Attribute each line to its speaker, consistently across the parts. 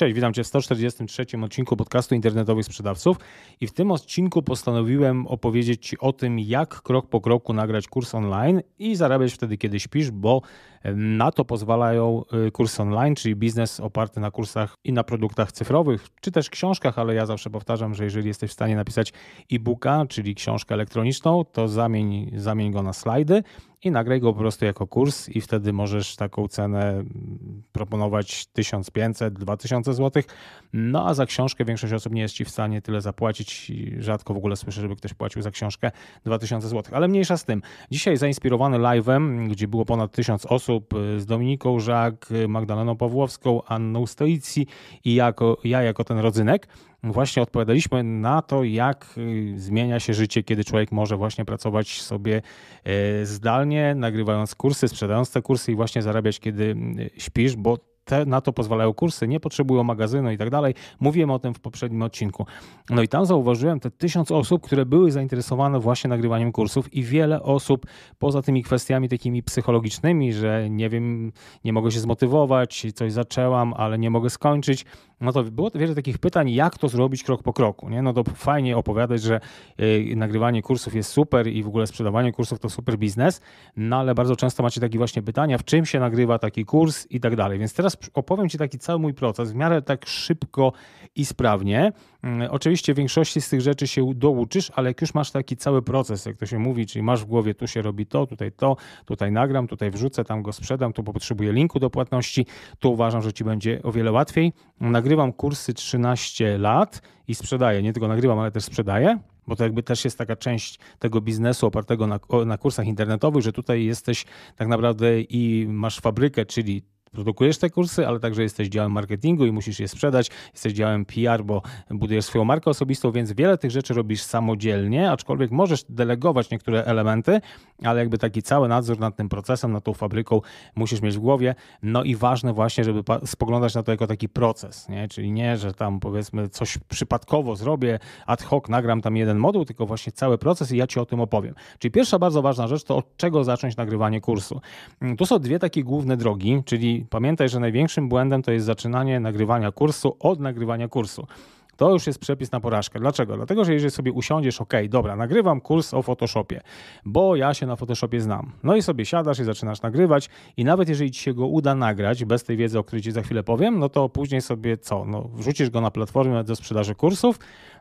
Speaker 1: Cześć, witam Cię w 143 odcinku podcastu internetowych sprzedawców i w tym odcinku postanowiłem opowiedzieć Ci o tym, jak krok po kroku nagrać kurs online i zarabiać wtedy, kiedy śpisz, bo na to pozwalają y, kursy online, czyli biznes oparty na kursach i na produktach cyfrowych, czy też książkach, ale ja zawsze powtarzam, że jeżeli jesteś w stanie napisać e-booka, czyli książkę elektroniczną, to zamień, zamień go na slajdy i nagraj go po prostu jako kurs i wtedy możesz taką cenę mm, proponować 1500-2000 zł. No a za książkę większość osób nie jest ci w stanie tyle zapłacić. Rzadko w ogóle słyszę, żeby ktoś płacił za książkę 2000 zł. Ale mniejsza z tym. Dzisiaj zainspirowany live'em, gdzie było ponad 1000 osób, osób, e, z Dominiką Żak, e, Magdaleną Pawłowską, Anną Stoici i jako, ja jako ten rodzynek właśnie odpowiadaliśmy na to, jak e, zmienia się życie, kiedy człowiek może właśnie pracować sobie zdalnie, nagrywając kursy, sprzedając te kursy i właśnie zarabiać, kiedy śpisz, bo te, na to pozwalają kursy, nie potrzebują magazynu i tak dalej. Mówiłem o tym w poprzednim odcinku. No i tam zauważyłem te tysiąc osób, które były zainteresowane właśnie nagrywaniem kursów i wiele osób poza tymi kwestiami takimi psychologicznymi, że nie wiem, nie mogę się zmotywować, coś zaczęłam, ale nie mogę skończyć, no to było wiele takich pytań, jak to zrobić krok po kroku. Nie? No to fajnie opowiadać, że y, nagrywanie kursów jest super i w ogóle sprzedawanie kursów to super biznes, no ale bardzo często macie takie właśnie pytania, w czym się nagrywa taki kurs i tak dalej. Więc teraz opowiem Ci taki cały mój proces w miarę tak szybko i sprawnie, Mm, oczywiście większości z tych rzeczy się douczysz, ale jak już masz taki cały proces, jak to się mówi, czyli masz w głowie, tu się robi to, tutaj to, tutaj nagram, tutaj wrzucę, tam go sprzedam, tu potrzebuję linku do płatności, tu uważam, że ci będzie o wiele łatwiej. Nagrywam kursy 13 lat i sprzedaję, nie tylko nagrywam, ale też sprzedaję bo to jakby też jest taka część tego biznesu opartego na, na, kursach internetowych, że tutaj jesteś tak naprawdę i masz fabrykę, czyli produkujesz te kursy, ale także jesteś działem marketingu i musisz je sprzedać, jesteś działem PR, bo budujesz swoją markę osobistą, więc wiele tych rzeczy robisz samodzielnie, aczkolwiek możesz delegować niektóre elementy, ale jakby taki cały nadzór nad tym procesem, nad tą fabryką musisz mieć w głowie. No i ważne właśnie, żeby spoglądać na to jako taki proces, nie? czyli nie, że tam powiedzmy coś przypadkowo zrobię, ad hoc nagram tam jeden moduł, tylko właśnie cały proces i ja Ci o tym opowiem. Czyli pierwsza bardzo ważna rzecz to od czego zacząć nagrywanie kursu. Tu są dwie takie główne drogi, czyli pamiętaj, że największym błędem to jest zaczynanie nagrywania kursu od nagrywania kursu. To już jest przepis na porażkę. Dlaczego? Dlatego, że jeżeli sobie usiądziesz, ok, dobra, nagrywam kurs o Photoshopie, bo ja się na Photoshopie znam. No i sobie siadasz i zaczynasz nagrywać i nawet jeżeli ci się go uda nagrać, bez tej wiedzy, o której ci za chwilę powiem, no to później sobie co? No, wrzucisz go na platformę do sprzedaży kursów,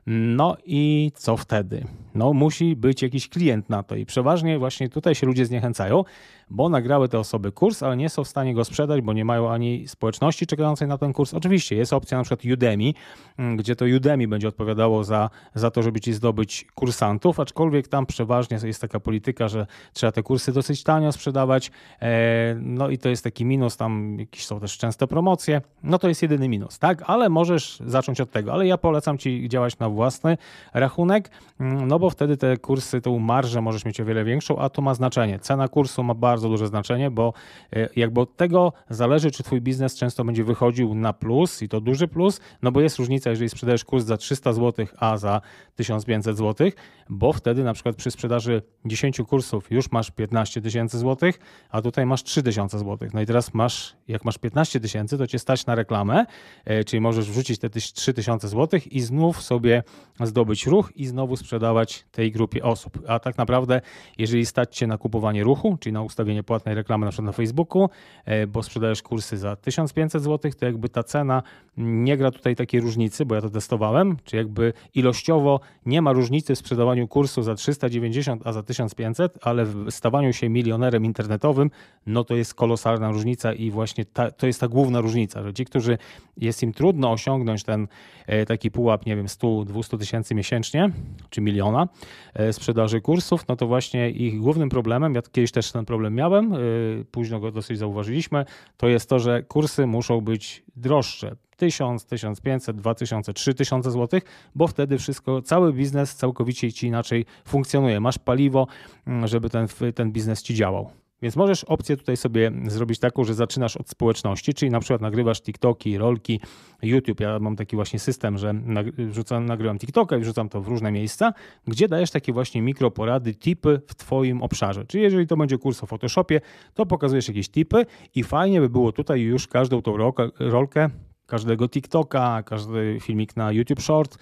Speaker 1: no i co wtedy? No musi być jakiś klient na to i przeważnie właśnie tutaj się ludzie zniechęcają, bo nagrały te osoby kurs, ale nie są w stanie go sprzedać, bo nie mają ani społeczności czekającej na ten kurs. Oczywiście jest opcja na przykład Udemy, mm, gdzie to Udemy będzie odpowiadało za, za to, żeby ci zdobyć kursantów, aczkolwiek tam przeważnie jest taka polityka, że trzeba te kursy dosyć tanio sprzedawać, e, no i to jest taki minus, tam jakieś są też częste promocje, no to jest jedyny minus, tak? Ale możesz zacząć od tego, ale ja polecam ci działać na własny rachunek, mm, no bo wtedy te kursy, tą marżę możesz mieć o wiele większą, a to ma znaczenie. Cena kursu ma bardzo bardzo duże znaczenie, bo e, jakby od tego zależy, czy twój biznes często będzie wychodził na plus i to duży plus, no bo jest różnica, jeżeli sprzedajesz kurs za 300 zł, a za 1500 zł, bo wtedy na przykład przy sprzedaży 10 kursów już masz 15 tysięcy złotych, a tutaj masz 3000 zł. No i teraz masz, jak masz 15 tysięcy, to cię stać na reklamę, e, czyli możesz wrzucić te 3000 zł i znów sobie zdobyć ruch i znowu sprzedawać tej grupie osób. A tak naprawdę, jeżeli stać cię na kupowanie ruchu, czyli na ustawienie robienie płatnej reklamy na przykład na Facebooku, e, bo sprzedajesz kursy za 1500 zł, to jakby ta cena nie gra tutaj takiej różnicy, bo ja to testowałem, czy jakby ilościowo nie ma różnicy w sprzedawaniu kursu za 390, a za 1500, ale w stawaniu się milionerem internetowym, no to jest kolosalna różnica i właśnie ta, to jest ta główna różnica, że ci, którzy jest im trudno osiągnąć ten e, taki pułap, nie wiem, 100-200 tysięcy miesięcznie, czy miliona e, sprzedaży kursów, no to właśnie ich głównym problemem, ja kiedyś też ten problem miałem, y, późno go dosyć zauważyliśmy, to jest to, że kursy muszą być droższe. 1000, 1500, 2000, 3000 zł, bo wtedy wszystko, cały biznes całkowicie ci inaczej funkcjonuje. Masz paliwo, mm, żeby ten, ten biznes ci działał. Więc możesz opcję tutaj sobie zrobić taką, że zaczynasz od społeczności, czyli na przykład nagrywasz TikToki, rolki, YouTube. Ja mam taki właśnie system, że wrzucam, nagrywam TikToka i wrzucam to w różne miejsca, gdzie dajesz takie właśnie mikroporady, tipy w Twoim obszarze. Czyli jeżeli to będzie kurs o Photoshopie, to pokazujesz jakieś tipy i fajnie by było tutaj już każdą tą rolkę każdego TikToka, każdy filmik na YouTube Short,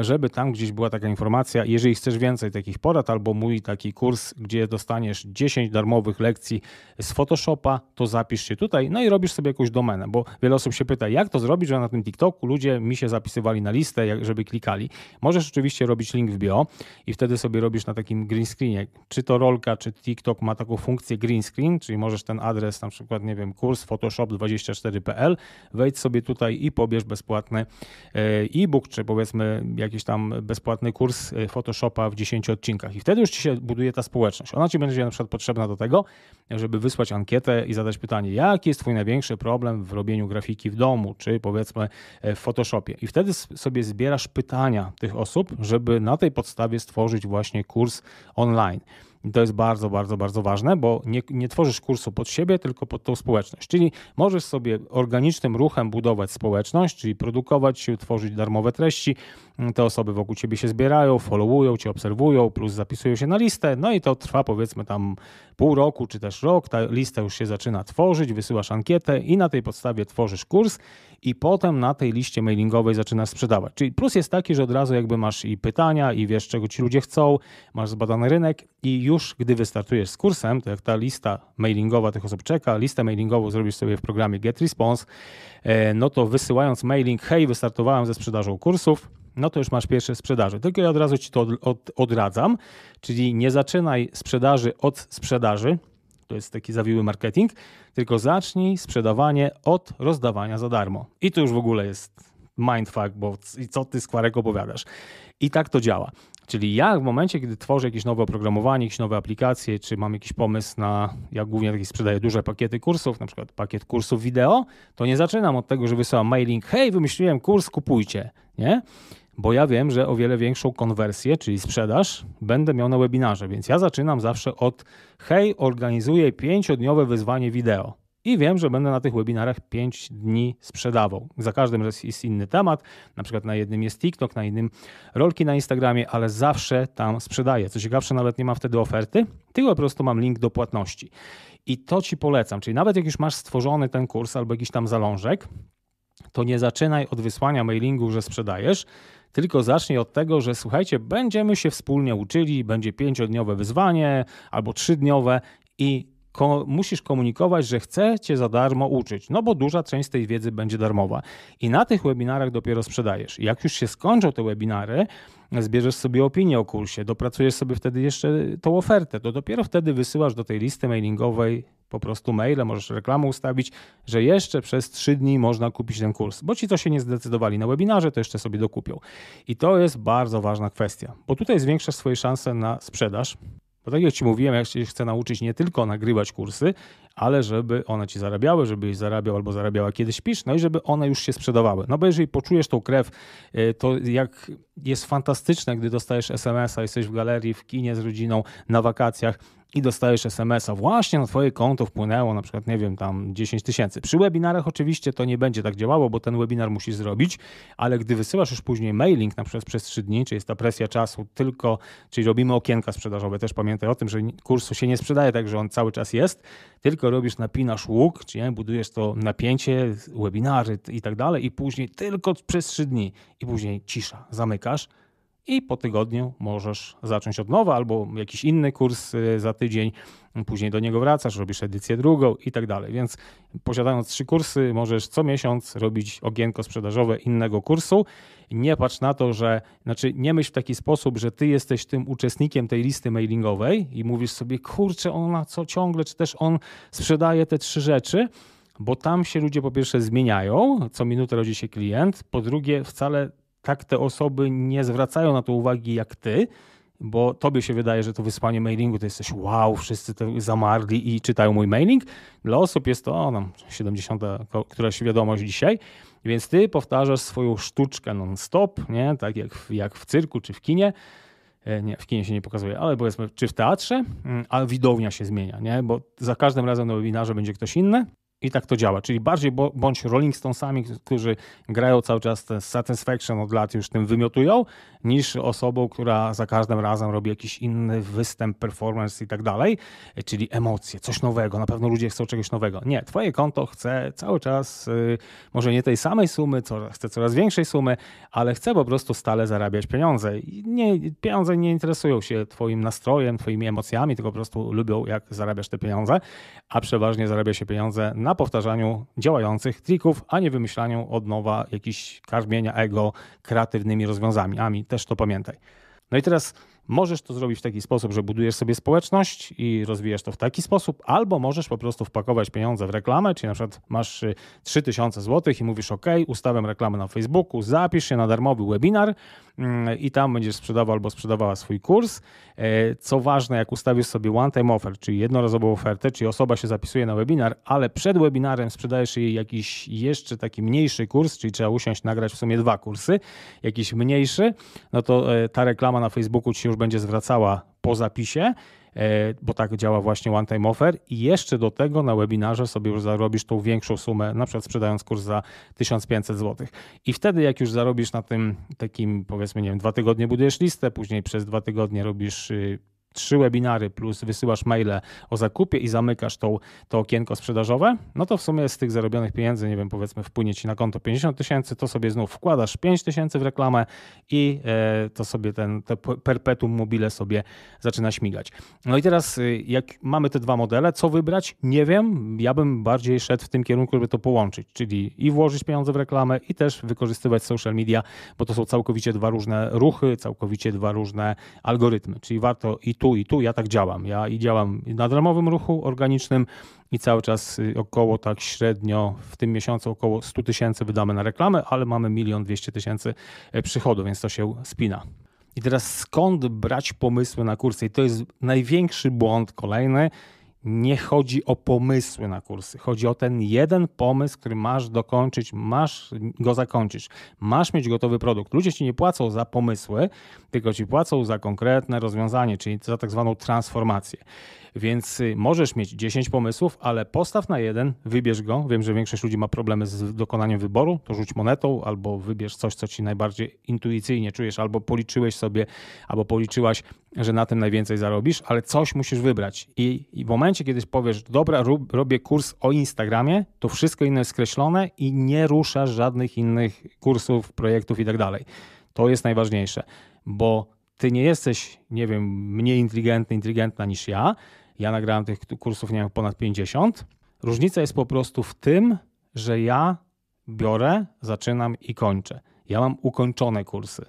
Speaker 1: żeby tam gdzieś była taka informacja. Jeżeli chcesz więcej takich porad albo mój taki kurs, gdzie dostaniesz 10 darmowych lekcji z Photoshopa, to zapisz się tutaj, no i robisz sobie jakąś domenę, bo wiele osób się pyta, jak to zrobić, że na tym TikToku ludzie mi się zapisywali na listę, żeby klikali. Możesz oczywiście robić link w bio i wtedy sobie robisz na takim green screenie, czy to rolka, czy TikTok ma taką funkcję green screen, czyli możesz ten adres, na przykład, nie wiem, kurs photoshop24.pl, wejdź sobie tutaj tutaj i pobierz bezpłatny e-book, czy powiedzmy jakiś tam bezpłatny kurs e, Photoshopa w 10 odcinkach. I wtedy już ci się buduje ta społeczność. Ona ci będzie na przykład potrzebna do tego, żeby wysłać ankietę i zadać pytanie, jaki jest twój największy problem w robieniu grafiki w domu, czy powiedzmy e, w Photoshopie. I wtedy sobie zbierasz pytania tych osób, żeby na tej podstawie stworzyć właśnie kurs online. I to jest bardzo, bardzo, bardzo ważne, bo nie, nie tworzysz kursu pod siebie, tylko pod tą społeczność. Czyli możesz sobie organicznym ruchem budować społeczność, czyli produkować się, tworzyć darmowe treści, Mm, te osoby wokół ciebie się zbierają, followują cię, obserwują, plus zapisują się na listę, no i to trwa powiedzmy tam pół roku czy też rok, ta lista już się zaczyna tworzyć, wysyłasz ankietę i na tej podstawie tworzysz kurs i potem na tej liście mailingowej zaczynasz sprzedawać. Czyli plus jest taki, że od razu jakby masz i pytania i wiesz czego ci ludzie chcą, masz zbadany rynek i już gdy wystartujesz z kursem, to jak ta lista mailingowa tych osób czeka, listę mailingową zrobisz sobie w programie GetResponse, e, no to wysyłając mailing, hej, wystartowałem ze sprzedażą kursów, no to już masz pierwsze sprzedaży. Tylko ja od razu ci to od, od, odradzam, czyli nie zaczynaj sprzedaży od sprzedaży, to jest taki zawiły marketing, tylko zacznij sprzedawanie od rozdawania za darmo. I to już w ogóle jest mindfuck, bo co ty skwarek opowiadasz. I tak to działa. Czyli ja w momencie, kiedy tworzę jakieś nowe oprogramowanie, jakieś nowe aplikacje, czy mam jakiś pomysł na, ja głównie taki sprzedaję duże pakiety kursów, na przykład pakiet kursów wideo, to nie zaczynam od tego, że wysyłam mailing, hej, wymyśliłem kurs, kupujcie, nie? bo ja wiem, że o wiele większą konwersję, czyli sprzedaż, będę miał na webinarze, więc ja zaczynam zawsze od hej, organizuję pięciodniowe wyzwanie wideo. I wiem, że będę na tych webinarach 5 dni sprzedawał. Za każdym razem jest inny temat, na przykład na jednym jest TikTok, na innym rolki na Instagramie, ale zawsze tam sprzedaję. Co ciekawsze, nawet nie mam wtedy oferty, tylko po prostu mam link do płatności. I to Ci polecam, czyli nawet jak już masz stworzony ten kurs albo jakiś tam zalążek, to nie zaczynaj od wysłania mailingu, że sprzedajesz, tylko zacznie od tego, że słuchajcie, będziemy się wspólnie uczyli, będzie pięciodniowe wyzwanie albo trzydniowe i ko musisz komunikować, że chcę cię za darmo uczyć, no bo duża część tej wiedzy będzie darmowa. I na tych webinarach dopiero sprzedajesz. Jak już się skończą te webinary, zbierzesz sobie opinię o kursie, dopracujesz sobie wtedy jeszcze tą ofertę, to dopiero wtedy wysyłasz do tej listy mailingowej po prostu maile, możesz reklamę ustawić, że jeszcze przez 3 dni można kupić ten kurs, bo ci, co się nie zdecydowali na webinarze, to jeszcze sobie dokupią. I to jest bardzo ważna kwestia, bo tutaj zwiększasz swoje szanse na sprzedaż, bo tak jak Ci mówiłem, ja się chcę nauczyć nie tylko nagrywać kursy, ale żeby one Ci zarabiały, żebyś zarabiał albo zarabiała kiedyś pisz, no i żeby one już się sprzedawały. No bo jeżeli poczujesz tą krew, y, to jak jest fantastyczne, gdy dostajesz SMS-a, jesteś w galerii, w kinie z rodziną, na wakacjach, i dostajesz SMS-a, właśnie na twoje konto wpłynęło na przykład, nie wiem, tam 10 tysięcy. Przy webinarach oczywiście to nie będzie tak działało, bo ten webinar musisz zrobić, ale gdy wysyłasz już później mailing na przykład przez 3 dni, czy jest ta presja czasu tylko, czyli robimy okienka sprzedażowe, też pamiętaj o tym, że kursu się nie sprzedaje tak, że on cały czas jest, tylko robisz, napinasz łuk, czyli budujesz to napięcie, webinary i tak dalej i później tylko przez 3 dni i później cisza, zamykasz, i po tygodniu możesz zacząć od nowa albo jakiś inny kurs y, za tydzień, później do niego wracasz, robisz edycję drugą i tak dalej. Więc posiadając trzy kursy, możesz co miesiąc robić ogienko sprzedażowe innego kursu. Nie patrz na to, że, znaczy nie myśl w taki sposób, że ty jesteś tym uczestnikiem tej listy mailingowej i mówisz sobie, kurczę, ona co ciągle, czy też on sprzedaje te trzy rzeczy bo tam się ludzie po pierwsze zmieniają, co minutę rodzi się klient, po drugie wcale tak te osoby nie zwracają na to uwagi jak ty, bo tobie się wydaje, że to wysłanie mailingu to jesteś wow, wszyscy to zamarli i czytają mój mailing. Dla osób jest to o, tam 70, któraś wiadomość dzisiaj, więc ty powtarzasz swoją sztuczkę non-stop, nie? tak jak w, jak w cyrku czy w kinie. E, nie, w kinie się nie pokazuje, ale powiedzmy, czy w teatrze, mm, a widownia się zmienia, nie? bo za każdym razem na webinarze będzie ktoś inny, i tak to działa. Czyli bardziej bądź Rolling Stonesami, którzy grają cały czas ten Satisfaction od lat, już tym wymiotują, niż osobą, która za każdym razem robi jakiś inny występ, performance i tak dalej. Czyli emocje, coś nowego. Na pewno ludzie chcą czegoś nowego. Nie, twoje konto chce cały czas, y, może nie tej samej sumy, co, chce coraz większej sumy, ale chce po prostu stale zarabiać pieniądze. nie, pieniądze nie interesują się twoim nastrojem, twoimi emocjami, tylko po prostu lubią, jak zarabiasz te pieniądze, a przeważnie zarabia się pieniądze na powtarzaniu działających trików, a nie wymyślaniu od nowa jakichś karmienia ego kreatywnymi rozwiązaniami. Też to pamiętaj. No i teraz możesz to zrobić w taki sposób, że budujesz sobie społeczność i rozwijasz to w taki sposób, albo możesz po prostu wpakować pieniądze w reklamę, czyli na przykład masz 3000 y, zł i mówisz OK, ustawiam reklamę na Facebooku, zapisz się na darmowy webinar Mm, i tam będziesz sprzedawał albo sprzedawała swój kurs. E, co ważne, jak ustawisz sobie one-time offer, czyli jednorazową ofertę, czyli osoba się zapisuje na webinar, ale przed webinarem sprzedajesz jej jakiś jeszcze taki mniejszy kurs, czyli trzeba usiąść, nagrać w sumie dwa kursy, jakiś mniejszy, no to e, ta reklama na Facebooku ci już będzie zwracała po zapisie E, bo tak działa właśnie one time offer i jeszcze do tego na webinarze sobie już zarobisz tą większą sumę, na przykład sprzedając kurs za 1500 zł. I wtedy jak już zarobisz na tym takim powiedzmy, nie wiem, dwa tygodnie budujesz listę, później przez dwa tygodnie robisz y, trzy webinary plus wysyłasz maile o zakupie i zamykasz tą, to okienko sprzedażowe, no to w sumie z tych zarobionych pieniędzy, nie wiem, powiedzmy wpłynie ci na konto 50 tysięcy, to sobie znów wkładasz 5 tysięcy w reklamę i e, to sobie ten to perpetuum mobile sobie zaczyna śmigać. No i teraz y, jak mamy te dwa modele, co wybrać? Nie wiem, ja bym bardziej szedł w tym kierunku, żeby to połączyć, czyli i włożyć pieniądze w reklamę i też wykorzystywać social media, bo to są całkowicie dwa różne ruchy, całkowicie dwa różne algorytmy, czyli warto i tu tu i tu. Ja tak działam. Ja i działam na dramowym ruchu organicznym i cały czas y, około tak średnio w tym miesiącu około 100 tysięcy wydamy na reklamę, ale mamy milion 200 tysięcy e, przychodu, więc to się spina. I teraz skąd brać pomysły na kursy? I to jest największy błąd kolejny nie chodzi o pomysły na kursy. Chodzi o ten jeden pomysł, który masz dokończyć, masz go zakończyć, masz mieć gotowy produkt. Ludzie ci nie płacą za pomysły, tylko ci płacą za konkretne rozwiązanie, czyli za tak zwaną transformację. Więc y, możesz mieć 10 pomysłów, ale postaw na jeden, wybierz go. Wiem, że większość ludzi ma problemy z dokonaniem wyboru, to rzuć monetą albo wybierz coś, co ci najbardziej intuicyjnie czujesz, albo policzyłeś sobie, albo policzyłaś że na tym najwięcej zarobisz, ale coś musisz wybrać. I, i w momencie, kiedy powiesz, dobra, rób, robię kurs o Instagramie, to wszystko inne jest skreślone i nie ruszasz żadnych innych kursów, projektów i tak dalej. To jest najważniejsze, bo ty nie jesteś, nie wiem, mniej inteligentny, inteligentna niż ja. Ja nagrałem tych kursów, nie wiem, ponad 50. Różnica jest po prostu w tym, że ja biorę, zaczynam i kończę. Ja mam ukończone kursy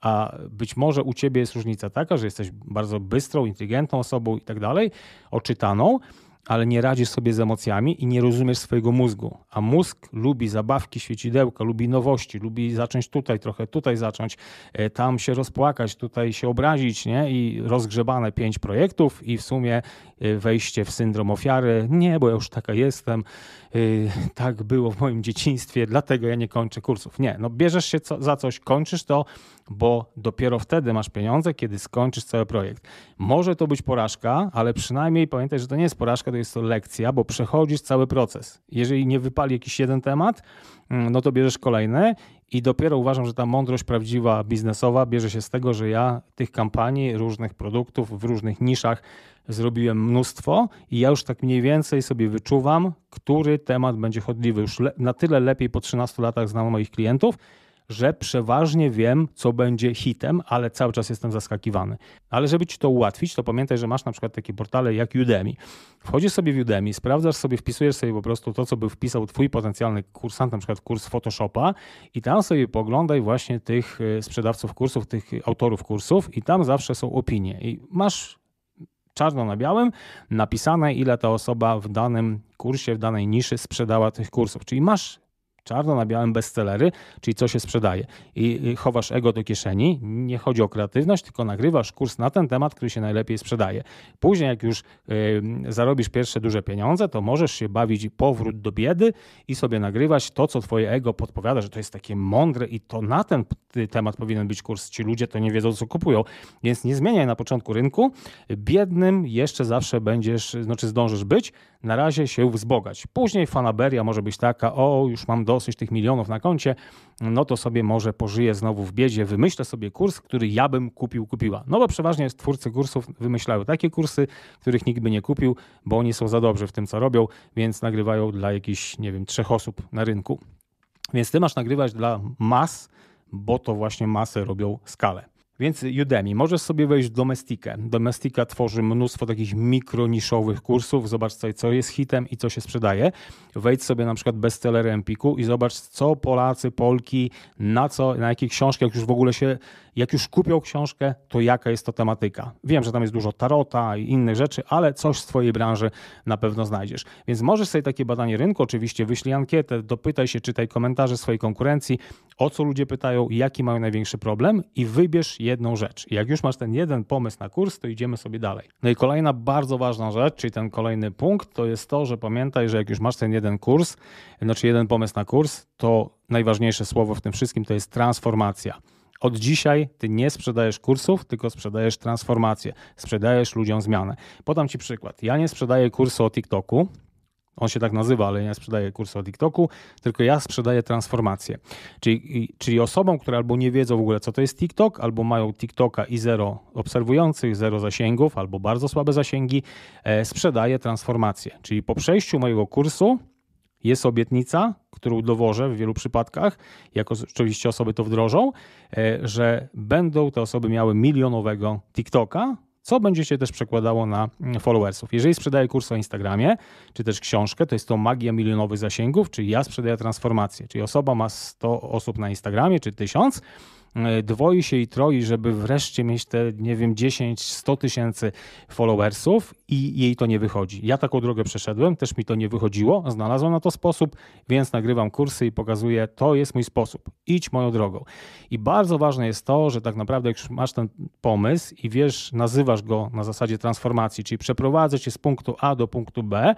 Speaker 1: a być może u ciebie jest różnica taka, że jesteś bardzo bystrą, inteligentną osobą i tak dalej, oczytaną, ale nie radzisz sobie z emocjami i nie rozumiesz swojego mózgu. A mózg lubi zabawki, świecidełka, lubi nowości, lubi zacząć tutaj trochę, tutaj zacząć, e, tam się rozpłakać, tutaj się obrazić, nie? I rozgrzebane pięć projektów i w sumie e, wejście w syndrom ofiary. Nie, bo ja już taka jestem Y, tak było w moim dzieciństwie, dlatego ja nie kończę kursów. Nie, no bierzesz się co, za coś, kończysz to, bo dopiero wtedy masz pieniądze, kiedy skończysz cały projekt. Może to być porażka, ale przynajmniej pamiętaj, że to nie jest porażka, to jest to lekcja, bo przechodzisz cały proces. Jeżeli nie wypali jakiś jeden temat, Mm, no to bierzesz kolejne i dopiero uważam, że ta mądrość prawdziwa biznesowa bierze się z tego, że ja tych kampanii, różnych produktów w różnych niszach zrobiłem mnóstwo i ja już tak mniej więcej sobie wyczuwam, który temat będzie chodliwy. Już na tyle lepiej po 13 latach znam moich klientów, że przeważnie wiem, co będzie hitem, ale cały czas jestem zaskakiwany. Ale żeby ci to ułatwić, to pamiętaj, że masz na przykład takie portale jak Udemy. Wchodzisz sobie w Udemy, sprawdzasz sobie, wpisujesz sobie po prostu to, co by wpisał twój potencjalny kursant, na przykład kurs Photoshopa i tam sobie poglądaj właśnie tych y, sprzedawców kursów, tych autorów kursów i tam zawsze są opinie. I masz czarno na białym napisane, ile ta osoba w danym kursie, w danej niszy sprzedała tych kursów. Czyli masz czarno na białym bestsellery, czyli co się sprzedaje. I chowasz ego do kieszeni, nie chodzi o kreatywność, tylko nagrywasz kurs na ten temat, który się najlepiej sprzedaje. Później, jak już zarobisz pierwsze duże pieniądze, to możesz się bawić powrót do biedy i sobie nagrywać to, co twoje ego podpowiada, że to jest takie mądre i to na ten temat powinien być kurs. Ci ludzie to nie wiedzą, co kupują, więc nie zmieniaj na początku rynku. Biednym jeszcze zawsze będziesz, znaczy zdążysz być, na razie się wzbogać. Później fanaberia może być taka, o już mam dosyć tych milionów na koncie, no to sobie może pożyję znowu w biedzie, wymyślę sobie kurs, który ja bym kupił, kupiła. No bo przeważnie twórcy kursów wymyślają takie kursy, których nikt by nie kupił, bo oni są za dobrzy w tym, co robią, więc nagrywają dla jakichś, nie wiem, trzech osób na rynku. Więc ty masz nagrywać dla mas, bo to właśnie masy robią skalę. Więc Udemy, możesz sobie wejść w Domestikę. Domestika tworzy mnóstwo takich mikroniszowych kursów. Zobacz, co jest hitem i co się sprzedaje. Wejdź sobie na przykład bestseller Empiku i zobacz, co Polacy, Polki, na co, na jakie książki, jak już w ogóle się, jak już kupią książkę, to jaka jest to tematyka. Wiem, że tam jest dużo tarota i innych rzeczy, ale coś z twojej branży na pewno znajdziesz. Więc możesz sobie takie badanie rynku, oczywiście wyślij ankietę, dopytaj się, czytaj komentarze swojej konkurencji, o co ludzie pytają, jaki mają największy problem i wybierz jedną rzecz. I jak już masz ten jeden pomysł na kurs, to idziemy sobie dalej. No i kolejna bardzo ważna rzecz, czyli ten kolejny punkt, to jest to, że pamiętaj, że jak już masz ten jeden kurs, znaczy jeden pomysł na kurs, to najważniejsze słowo w tym wszystkim to jest transformacja. Od dzisiaj ty nie sprzedajesz kursów, tylko sprzedajesz transformację, sprzedajesz ludziom zmianę. Podam ci przykład. Ja nie sprzedaję kursu o TikToku, on się tak nazywa, ale ja sprzedaję kurs o TikToku, tylko ja sprzedaję transformację. Czyli, czyli osobom, które albo nie wiedzą w ogóle, co to jest TikTok, albo mają TikToka i zero obserwujących, zero zasięgów, albo bardzo słabe zasięgi, e, sprzedaję transformację. Czyli po przejściu mojego kursu jest obietnica, którą dowożę w wielu przypadkach, jako oczywiście osoby to wdrożą, e, że będą te osoby miały milionowego TikToka co będzie się też przekładało na mm, followersów. Jeżeli sprzedaję kurs na Instagramie, czy też książkę, to jest to magia milionowych zasięgów, czyli ja sprzedaję transformację, czyli osoba ma 100 osób na Instagramie, czy 1000, E, dwoi się i troi, żeby wreszcie mieć te, nie wiem, 10, 100 tysięcy followersów i jej to nie wychodzi. Ja taką drogę przeszedłem, też mi to nie wychodziło, znalazłem na to sposób, więc nagrywam kursy i pokazuję, to jest mój sposób, idź moją drogą. I bardzo ważne jest to, że tak naprawdę jak masz ten pomysł i wiesz, nazywasz go na zasadzie transformacji, czyli przeprowadzę cię z punktu A do punktu B,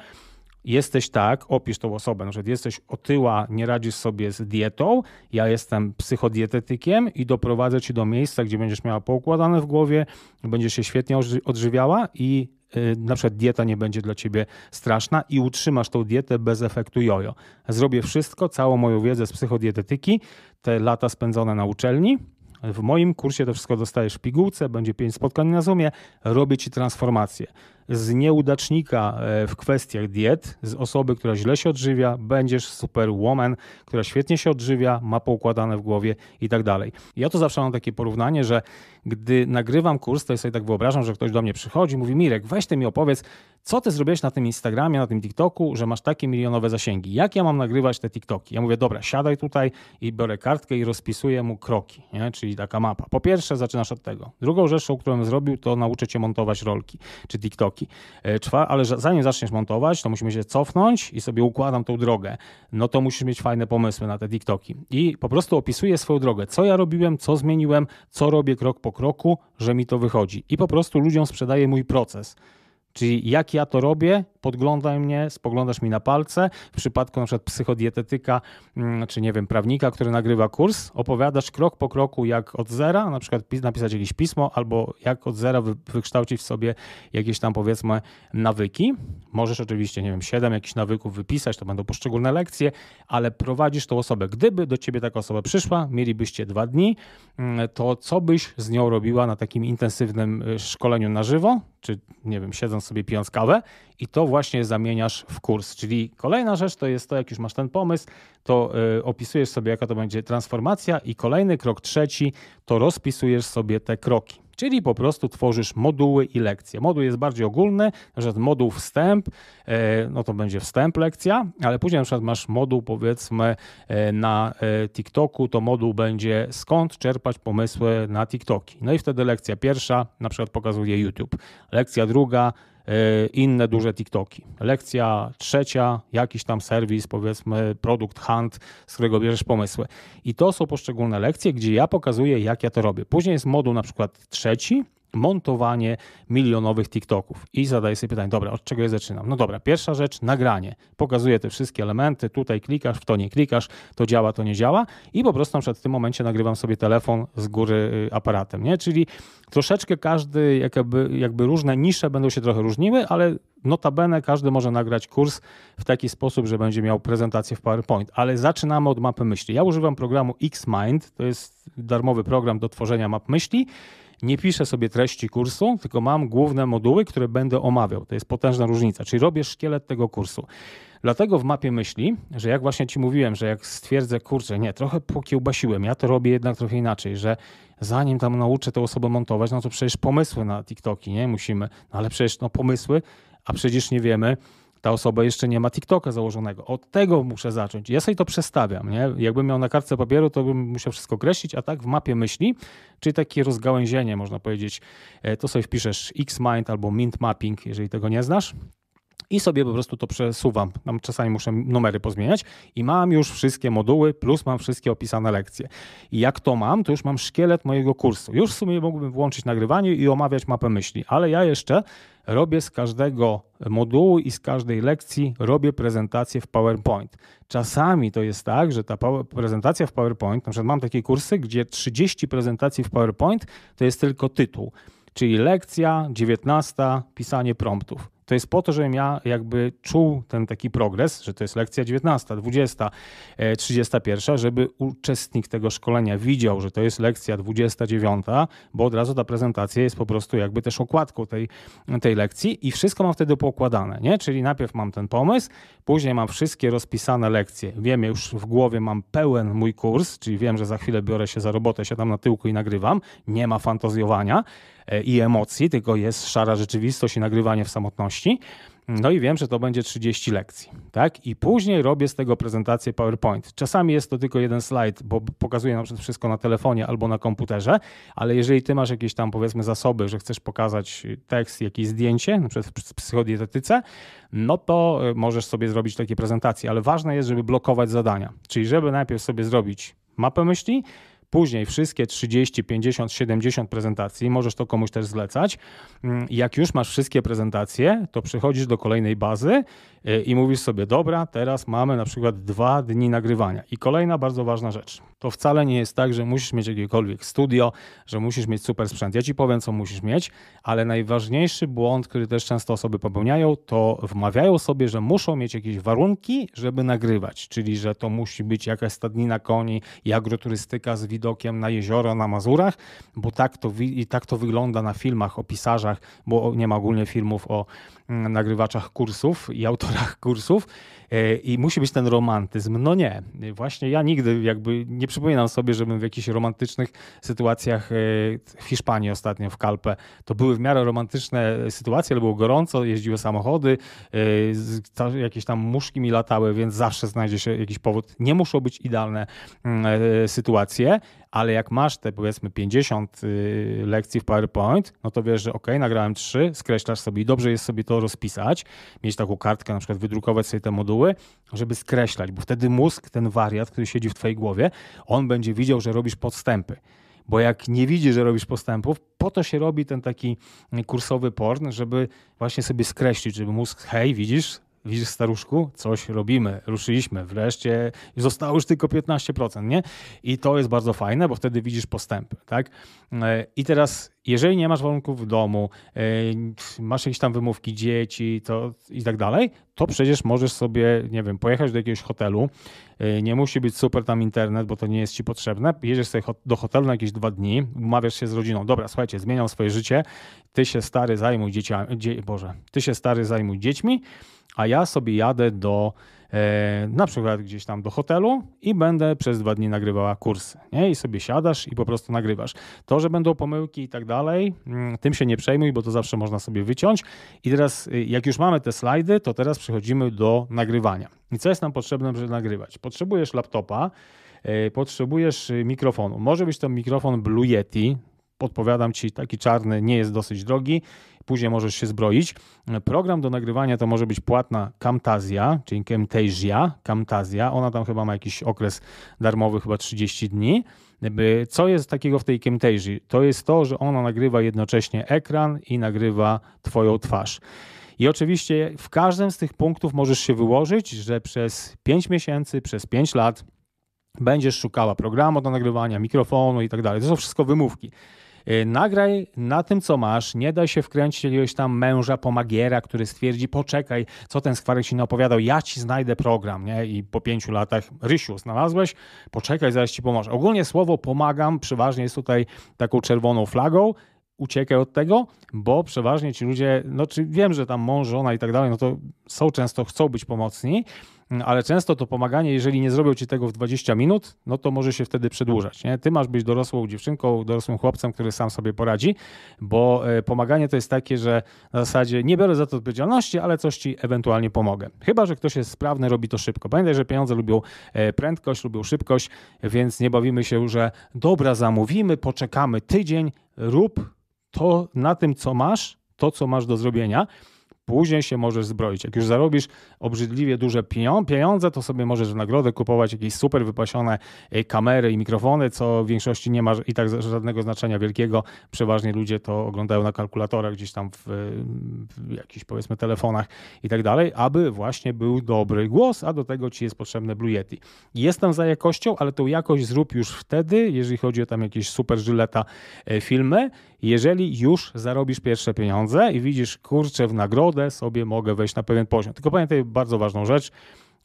Speaker 1: jesteś tak, opisz tą osobę, na przykład jesteś otyła, nie radzisz sobie z dietą, ja jestem psychodietetykiem i doprowadzę cię do miejsca, gdzie będziesz miała poukładane w głowie, będziesz się świetnie odżywiała i y, na przykład dieta nie będzie dla ciebie straszna i utrzymasz tą dietę bez efektu jojo. Zrobię wszystko, całą moją wiedzę z psychodietetyki, te lata spędzone na uczelni, w moim kursie to wszystko dostajesz w pigułce, będzie pięć spotkań na Zoomie, robię ci transformację z nieudacznika e, w kwestiach diet, z osoby, która źle się odżywia, będziesz superwoman, która świetnie się odżywia, ma poukładane w głowie i tak dalej. Ja to zawsze mam takie porównanie, że gdy nagrywam kurs, to ja sobie tak wyobrażam, że ktoś do mnie przychodzi, mówi Mirek, weź ty mi opowiedz, co ty zrobiłeś na tym Instagramie, na tym TikToku, że masz takie milionowe zasięgi. Jak ja mam nagrywać te TikToki? Ja mówię, dobra, siadaj tutaj i biorę kartkę i rozpisuję mu kroki, nie? czyli taka mapa. Po pierwsze zaczynasz od tego. Drugą rzeczą, którą zrobił, to nauczę cię montować rolki czy TikToki. Czwa, e, ale zanim zaczniesz montować, to musimy się cofnąć i sobie układam tą drogę. No to musisz mieć fajne pomysły na te TikToki. I po prostu opisuję swoją drogę, co ja robiłem, co zmieniłem, co robię krok po kroku, że mi to wychodzi. I po prostu ludziom sprzedaję mój proces. Czyli jak ja to robię, podglądaj mnie, spoglądasz mi na palce. W przypadku na przykład psychodietetyka, mm, czy nie wiem, prawnika, który nagrywa kurs, opowiadasz krok po kroku, jak od zera, na przykład napisać jakieś pismo, albo jak od zera wykształcić w sobie jakieś tam powiedzmy nawyki. Możesz oczywiście, nie wiem, siedem jakichś nawyków wypisać, to będą poszczególne lekcje, ale prowadzisz tą osobę. Gdyby do ciebie taka osoba przyszła, mielibyście dwa dni, mm, to co byś z nią robiła na takim intensywnym y, szkoleniu na żywo, czy nie wiem, siedząc sobie pijąc kawę i to właśnie zamieniasz w kurs. Czyli kolejna rzecz to jest to, jak już masz ten pomysł, to y, opisujesz sobie, jaka to będzie transformacja, i kolejny krok trzeci to rozpisujesz sobie te kroki. Czyli po prostu tworzysz moduły i lekcje. Moduł jest bardziej ogólny, na przykład moduł wstęp, e, no to będzie wstęp lekcja, ale później na przykład masz moduł powiedzmy e, na e, TikToku, to moduł będzie skąd czerpać pomysły na TikToki. No i wtedy lekcja pierwsza na przykład pokazuje YouTube. Lekcja druga E, inne duże TikToki. Lekcja trzecia, jakiś tam serwis, powiedzmy produkt hunt, z którego bierzesz pomysły. I to są poszczególne lekcje, gdzie ja pokazuję, jak ja to robię. Później jest moduł na przykład trzeci, montowanie milionowych TikToków. I zadaję sobie pytanie, dobra, od czego ja zaczynam? No dobra, pierwsza rzecz, nagranie. Pokazuję te wszystkie elementy, tutaj klikasz, w to nie klikasz, to działa, to nie działa i po prostu na tym momencie nagrywam sobie telefon z góry y, aparatem, nie? Czyli troszeczkę każdy, jakby, jakby różne nisze będą się trochę różniły, ale notabene każdy może nagrać kurs w taki sposób, że będzie miał prezentację w PowerPoint, ale zaczynamy od mapy myśli. Ja używam programu Xmind, to jest darmowy program do tworzenia map myśli nie piszę sobie treści kursu, tylko mam główne moduły, które będę omawiał. To jest potężna różnica, czyli robię szkielet tego kursu. Dlatego w mapie myśli, że jak właśnie ci mówiłem, że jak stwierdzę, kurczę, nie, trochę pokiełbasiłem, ja to robię jednak trochę inaczej, że zanim tam nauczę tę osobę montować, no to przecież pomysły na TikToki, nie, musimy, no ale przecież no pomysły, a przecież nie wiemy, ta osoba jeszcze nie ma TikToka założonego. Od tego muszę zacząć. Ja sobie to przestawiam. Nie? Jakbym miał na kartce papieru, to bym musiał wszystko określić, a tak w mapie myśli, czyli takie rozgałęzienie, można powiedzieć, e, to sobie wpiszesz X-Mind albo Mint Mapping, jeżeli tego nie znasz i sobie po prostu to przesuwam. Tam czasami muszę numery pozmieniać i mam już wszystkie moduły, plus mam wszystkie opisane lekcje. I jak to mam, to już mam szkielet mojego kursu. Już w sumie mógłbym włączyć nagrywanie i omawiać mapę myśli, ale ja jeszcze robię z każdego modułu i z każdej lekcji robię prezentację w PowerPoint. Czasami to jest tak, że ta prezentacja w PowerPoint, na przykład mam takie kursy, gdzie 30 prezentacji w PowerPoint to jest tylko tytuł, czyli lekcja 19, pisanie promptów to jest po to, żebym ja jakby czuł ten taki progres, że to jest lekcja 19, 20, 31, żeby uczestnik tego szkolenia widział, że to jest lekcja 29, bo od razu ta prezentacja jest po prostu jakby też okładką tej, tej lekcji i wszystko mam wtedy poukładane, nie? Czyli najpierw mam ten pomysł, później mam wszystkie rozpisane lekcje. Wiem, już w głowie mam pełen mój kurs, czyli wiem, że za chwilę biorę się za robotę, siadam na tyłku i nagrywam. Nie ma fantazjowania E, i emocji, tylko jest szara rzeczywistość i nagrywanie w samotności. No i wiem, że to będzie 30 lekcji, tak? I później robię z tego prezentację PowerPoint. Czasami jest to tylko jeden slajd, bo pokazuję na przykład wszystko na telefonie albo na komputerze, ale jeżeli ty masz jakieś tam powiedzmy zasoby, że chcesz pokazać tekst, jakieś zdjęcie, na przykład w psychodietetyce, no to e, możesz sobie zrobić takie prezentacje, ale ważne jest, żeby blokować zadania. Czyli żeby najpierw sobie zrobić mapę myśli, później wszystkie 30, 50, 70 prezentacji, możesz to komuś też zlecać. Mm, jak już masz wszystkie prezentacje, to przychodzisz do kolejnej bazy y, i mówisz sobie, dobra, teraz mamy na przykład dwa dni nagrywania. I kolejna bardzo ważna rzecz to wcale nie jest tak, że musisz mieć jakiekolwiek studio, że musisz mieć super sprzęt. Ja ci powiem, co musisz mieć, ale najważniejszy błąd, który też często osoby popełniają, to wmawiają sobie, że muszą mieć jakieś warunki, żeby nagrywać, czyli że to musi być jakaś stadnina koni i agroturystyka z widokiem na jezioro na Mazurach, bo tak to, i tak to wygląda na filmach o pisarzach, bo nie ma ogólnie filmów o mm, nagrywaczach kursów i autorach kursów. E, i musi być ten romantyzm. No nie, właśnie ja nigdy jakby nie przypominam sobie, żebym w jakichś romantycznych sytuacjach e, w Hiszpanii ostatnio w Kalpę, to były w miarę romantyczne sytuacje, ale było gorąco, jeździły samochody, e, jakieś tam muszki mi latały, więc zawsze znajdzie się jakiś powód. Nie muszą być idealne mm, sytuacje, ale jak masz te powiedzmy 50 y, lekcji w PowerPoint, no to wiesz, że ok, nagrałem 3, skreślasz sobie i dobrze jest sobie to rozpisać, mieć taką kartkę, na przykład wydrukować sobie te moduły, żeby skreślać, bo wtedy mózg, ten wariat, który siedzi w twojej głowie, on będzie widział, że robisz podstępy bo jak nie widzi, że robisz postępów, po to się robi ten taki kursowy porn, żeby właśnie sobie skreślić, żeby mózg, hej, widzisz, widzisz staruszku, coś robimy, ruszyliśmy, wreszcie zostało już tylko 15%, nie? I to jest bardzo fajne, bo wtedy widzisz postępy, tak? E, I teraz, jeżeli nie masz warunków w domu, e, masz jakieś tam wymówki dzieci to i tak dalej, to przecież możesz sobie, nie wiem, pojechać do jakiegoś hotelu, e, nie musi być super tam internet, bo to nie jest ci potrzebne, jedziesz sobie do hotelu na jakieś dwa dni, umawiasz się z rodziną, dobra, słuchajcie, zmieniam swoje życie, ty się stary zajmuj dzieciami, dzie, Boże, ty się stary zajmuj dziećmi, a ja sobie jadę do e, na przykład gdzieś tam do hotelu i będę przez dwa dni nagrywała kursy. Nie? I sobie siadasz i po prostu nagrywasz. To, że będą pomyłki i tak dalej, mm, tym się nie przejmuj, bo to zawsze można sobie wyciąć. I teraz, y, jak już mamy te slajdy, to teraz przechodzimy do nagrywania. I co jest nam potrzebne, żeby nagrywać? Potrzebujesz laptopa, e, potrzebujesz y, mikrofonu. Może być to mikrofon Blue Yeti, podpowiadam ci, taki czarny nie jest dosyć drogi później możesz się zbroić. Program do nagrywania to może być płatna Camtasia, czyli Camtasia, Camtasia. Ona tam chyba ma jakiś okres darmowy, chyba 30 dni. Co jest takiego w tej Camtasii? To jest to, że ona nagrywa jednocześnie ekran i nagrywa twoją twarz. I oczywiście w każdym z tych punktów możesz się wyłożyć, że przez 5 miesięcy, przez 5 lat będziesz szukała programu do nagrywania, mikrofonu i tak dalej. To są wszystko wymówki. Y, nagraj na tym, co masz, nie daj się wkręcić jakiegoś tam męża pomagiera, który stwierdzi, poczekaj, co ten skwarek ci ja ci znajdę program, nie? I po pięciu latach, Rysiu, znalazłeś? Poczekaj, zaraz ci pomoże. Ogólnie słowo pomagam przeważnie jest tutaj taką czerwoną flagą, uciekaj od tego, bo przeważnie ci ludzie, no czy wiem, że tam mąż, żona i tak dalej, no to są często, chcą być pomocni, Mm, ale często to pomaganie, jeżeli nie zrobią ci tego w 20 minut, no to może się wtedy przedłużać. Nie? Ty masz być dorosłą dziewczynką, dorosłym chłopcem, który sam sobie poradzi, bo e, pomaganie to jest takie, że na zasadzie nie biorę za to odpowiedzialności, ale coś ci ewentualnie pomogę. Chyba, że ktoś jest sprawny, robi to szybko. Pamiętaj, że pieniądze lubią e, prędkość, lubią szybkość, więc nie bawimy się, że dobra, zamówimy, poczekamy tydzień, rób to na tym, co masz, to, co masz do zrobienia, Później się możesz zbroić. Jak już zarobisz obrzydliwie duże pieniądze, to sobie możesz w nagrodę kupować jakieś super wypasione e, kamery i mikrofony, co w większości nie ma i tak żadnego znaczenia wielkiego. Przeważnie ludzie to oglądają na kalkulatorach, gdzieś tam w, e, w jakichś powiedzmy telefonach i tak dalej, aby właśnie był dobry głos, a do tego ci jest potrzebne Blue Yeti. Jestem za jakością, ale tą jakość zrób już wtedy, jeżeli chodzi o tam jakieś super żyleta e, filmy jeżeli już zarobisz pierwsze pieniądze i widzisz, kurczę, w nagrodę sobie mogę wejść na pewien poziom. Tylko pamiętaj bardzo ważną rzecz,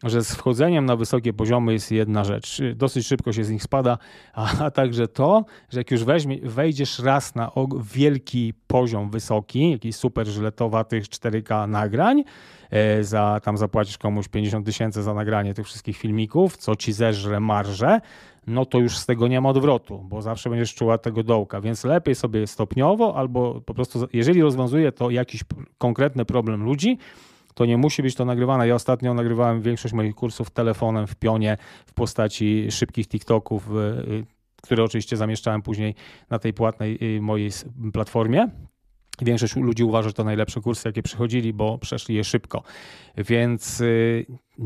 Speaker 1: że z wchodzeniem na wysokie poziomy jest jedna rzecz. Dosyć szybko się z nich spada, a, także to, że jak już weźmie, wejdziesz raz na wielki poziom wysoki, jakiś super żyletowatych 4K nagrań, e, za, tam zapłacisz komuś 50 tysięcy za nagranie tych wszystkich filmików, co ci zeżre marżę, no to już z tego nie ma odwrotu, bo zawsze będziesz czuła tego dołka, więc lepiej sobie stopniowo albo po prostu, jeżeli rozwiązuje to jakiś konkretny problem ludzi, to nie musi być to nagrywane. Ja ostatnio nagrywałem większość moich kursów telefonem w pionie w postaci szybkich TikToków, y, y, które oczywiście zamieszczałem później na tej płatnej y, mojej platformie. Większość ludzi uważa, że to najlepsze kursy, jakie przychodzili, bo przeszli je szybko. Więc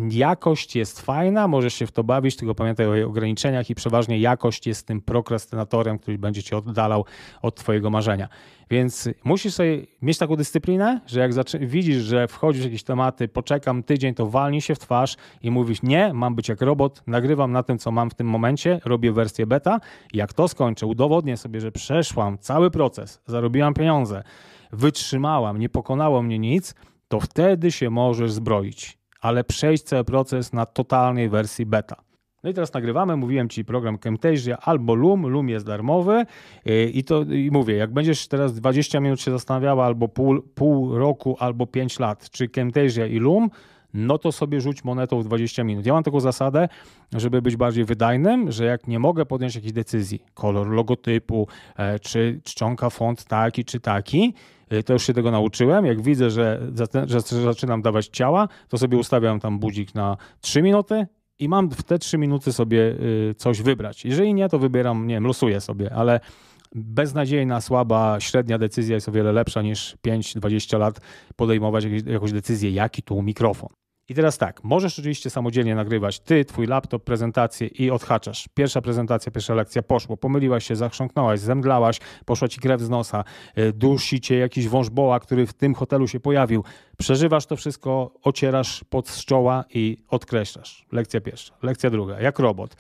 Speaker 1: Jakość jest fajna, możesz się w to bawić, tylko pamiętaj o jej ograniczeniach i przeważnie jakość jest tym prokrastynatorem, który będzie cię oddalał od twojego marzenia. Więc musisz sobie mieć taką dyscyplinę, że jak widzisz, że wchodzisz w jakieś tematy, poczekam tydzień, to walnij się w twarz i mówisz nie, mam być jak robot, nagrywam na tym, co mam w tym momencie, robię wersję beta. Jak to skończę, udowodnię sobie, że przeszłam cały proces, zarobiłam pieniądze, wytrzymałam, nie pokonało mnie nic, to wtedy się możesz zbroić ale przejść cały proces na totalnej wersji beta. No i teraz nagrywamy, mówiłem ci program Camtasia albo Loom, Loom jest darmowy y, i to i mówię, jak będziesz teraz 20 minut się zastanawiała albo pół, pół roku, albo 5 lat, czy Camtasia i Loom, no to sobie rzuć monetą w 20 minut. Ja mam taką zasadę, żeby być bardziej wydajnym, że jak nie mogę podjąć jakiejś decyzji, kolor logotypu, e, czy czcionka font taki czy taki, Y, to już się tego nauczyłem. Jak widzę, że, że zaczynam dawać ciała, to sobie ustawiam tam budzik na 3 minuty i mam w te 3 minuty sobie y, coś wybrać. Jeżeli nie, to wybieram, nie wiem, losuję sobie, ale beznadziejna, słaba, średnia decyzja jest o wiele lepsza niż 5-20 lat podejmować jakieś, jakąś decyzję, jaki tu mikrofon. I teraz tak, możesz oczywiście samodzielnie nagrywać ty, twój laptop, prezentację i odhaczasz. Pierwsza prezentacja, pierwsza lekcja poszło, pomyliłaś się, zachrząknąłaś, zemdlałaś, poszła ci krew z nosa, e, dusi cię jakiś wąż boła, który w tym hotelu się pojawił. Przeżywasz to wszystko, ocierasz pod z czoła i odkreślasz. Lekcja pierwsza, lekcja druga, jak robot.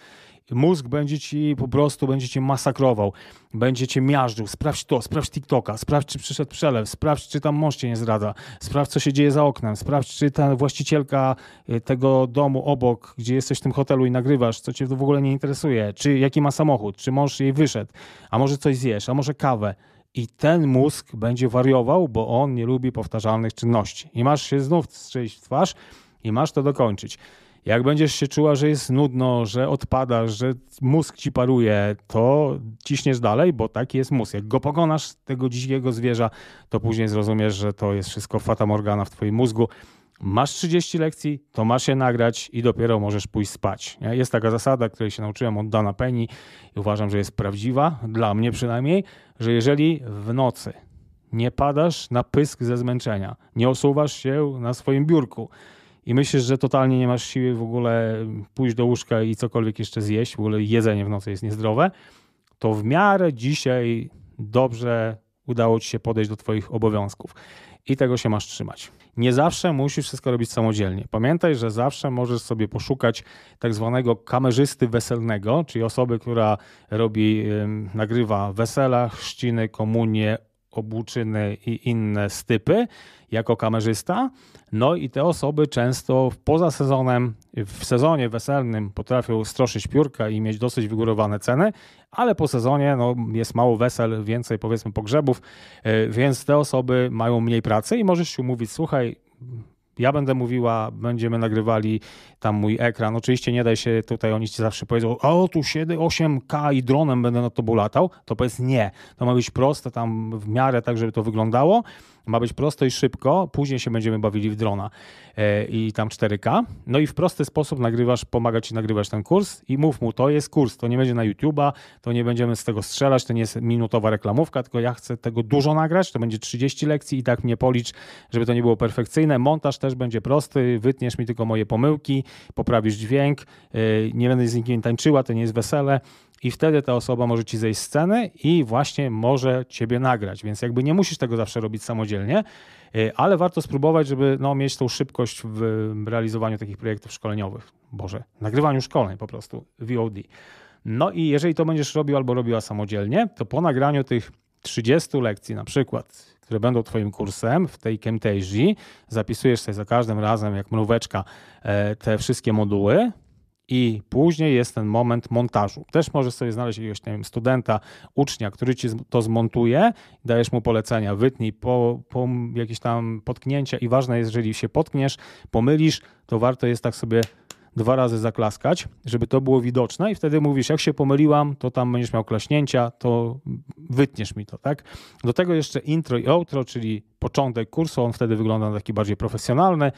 Speaker 1: Mózg będzie ci po prostu, będzie cię masakrował, będzie cię miażdżył. Sprawdź to, sprawdź TikToka, sprawdź czy przyszedł przelew, sprawdź czy tam mąż cię nie zdradza, sprawdź co się dzieje za oknem, sprawdź czy ta właścicielka y, tego domu obok, gdzie jesteś w tym hotelu i nagrywasz, co cię w ogóle nie interesuje, czy jaki ma samochód, czy mąż jej wyszedł, a może coś zjesz, a może kawę. I ten mózg będzie wariował, bo on nie lubi powtarzalnych czynności. I masz się znów strzelić w twarz i masz to dokończyć. Jak będziesz się czuła, że jest nudno, że odpadasz, że mózg ci paruje, to ciśniesz dalej, bo taki jest mózg. Jak go pokonasz, tego dzikiego zwierza, to później zrozumiesz, że to jest wszystko fata morgana w twoim mózgu. Masz 30 lekcji, to masz je nagrać i dopiero możesz pójść spać. Jest taka zasada, której się nauczyłem od Dana Penny i uważam, że jest prawdziwa, dla mnie przynajmniej, że jeżeli w nocy nie padasz na pysk ze zmęczenia, nie osuwasz się na swoim biurku, i myślisz, że totalnie nie masz siły w ogóle pójść do łóżka i cokolwiek jeszcze zjeść, w ogóle jedzenie w nocy jest niezdrowe, to w miarę dzisiaj dobrze udało ci się podejść do twoich obowiązków i tego się masz trzymać. Nie zawsze musisz wszystko robić samodzielnie. Pamiętaj, że zawsze możesz sobie poszukać tak zwanego kamerzysty weselnego, czyli osoby, która robi, nagrywa wesela, chrzciny, komunie, obłuczyny i inne stypy jako kamerzysta. No i te osoby często poza sezonem, w sezonie weselnym potrafią stroszyć piórka i mieć dosyć wygórowane ceny, ale po sezonie no, jest mało wesel, więcej powiedzmy pogrzebów, e, więc te osoby mają mniej pracy i możesz się umówić, słuchaj, ja będę mówiła, będziemy nagrywali tam mój ekran. Oczywiście nie daj się tutaj, oni ci zawsze powiedzą, o tu 7, 8K i dronem będę na to latał. To powiedz nie. To ma być proste tam w miarę tak, żeby to wyglądało ma być prosto i szybko, później się będziemy bawili w drona e, i tam 4K. No i w prosty sposób nagrywasz, pomaga ci nagrywać ten kurs i mów mu, to jest kurs, to nie będzie na YouTube'a, to nie będziemy z tego strzelać, to nie jest minutowa reklamówka, tylko ja chcę tego dużo nagrać, to będzie 30 lekcji i tak mnie policz, żeby to nie było perfekcyjne. Montaż też będzie prosty, wytniesz mi tylko moje pomyłki, poprawisz dźwięk, e, nie będę z nikim tańczyła, to nie jest wesele i wtedy ta osoba może ci zejść z sceny i właśnie może ciebie nagrać. Więc jakby nie musisz tego zawsze robić samodzielnie, y, ale warto spróbować, żeby no, mieć tą szybkość w realizowaniu takich projektów szkoleniowych. Boże, nagrywaniu szkoleń po prostu, VOD. No i jeżeli to będziesz robił albo robiła samodzielnie, to po nagraniu tych 30 lekcji na przykład, które będą Twoim kursem w tej Camtasia, zapisujesz sobie za każdym razem jak mróweczka e, te wszystkie moduły, i później jest ten moment montażu. Też możesz sobie znaleźć jakiegoś nie wiem, studenta, ucznia, który ci to zmontuje, dajesz mu polecenia, wytnij po, po jakieś tam potknięcia i ważne jest, jeżeli się potkniesz, pomylisz, to warto jest tak sobie dwa razy zaklaskać, żeby to było widoczne i wtedy mówisz, jak się pomyliłam, to tam będziesz miał klaśnięcia, to wytniesz mi to, tak? Do tego jeszcze intro i outro, czyli początek kursu, on wtedy wygląda na taki bardziej profesjonalny,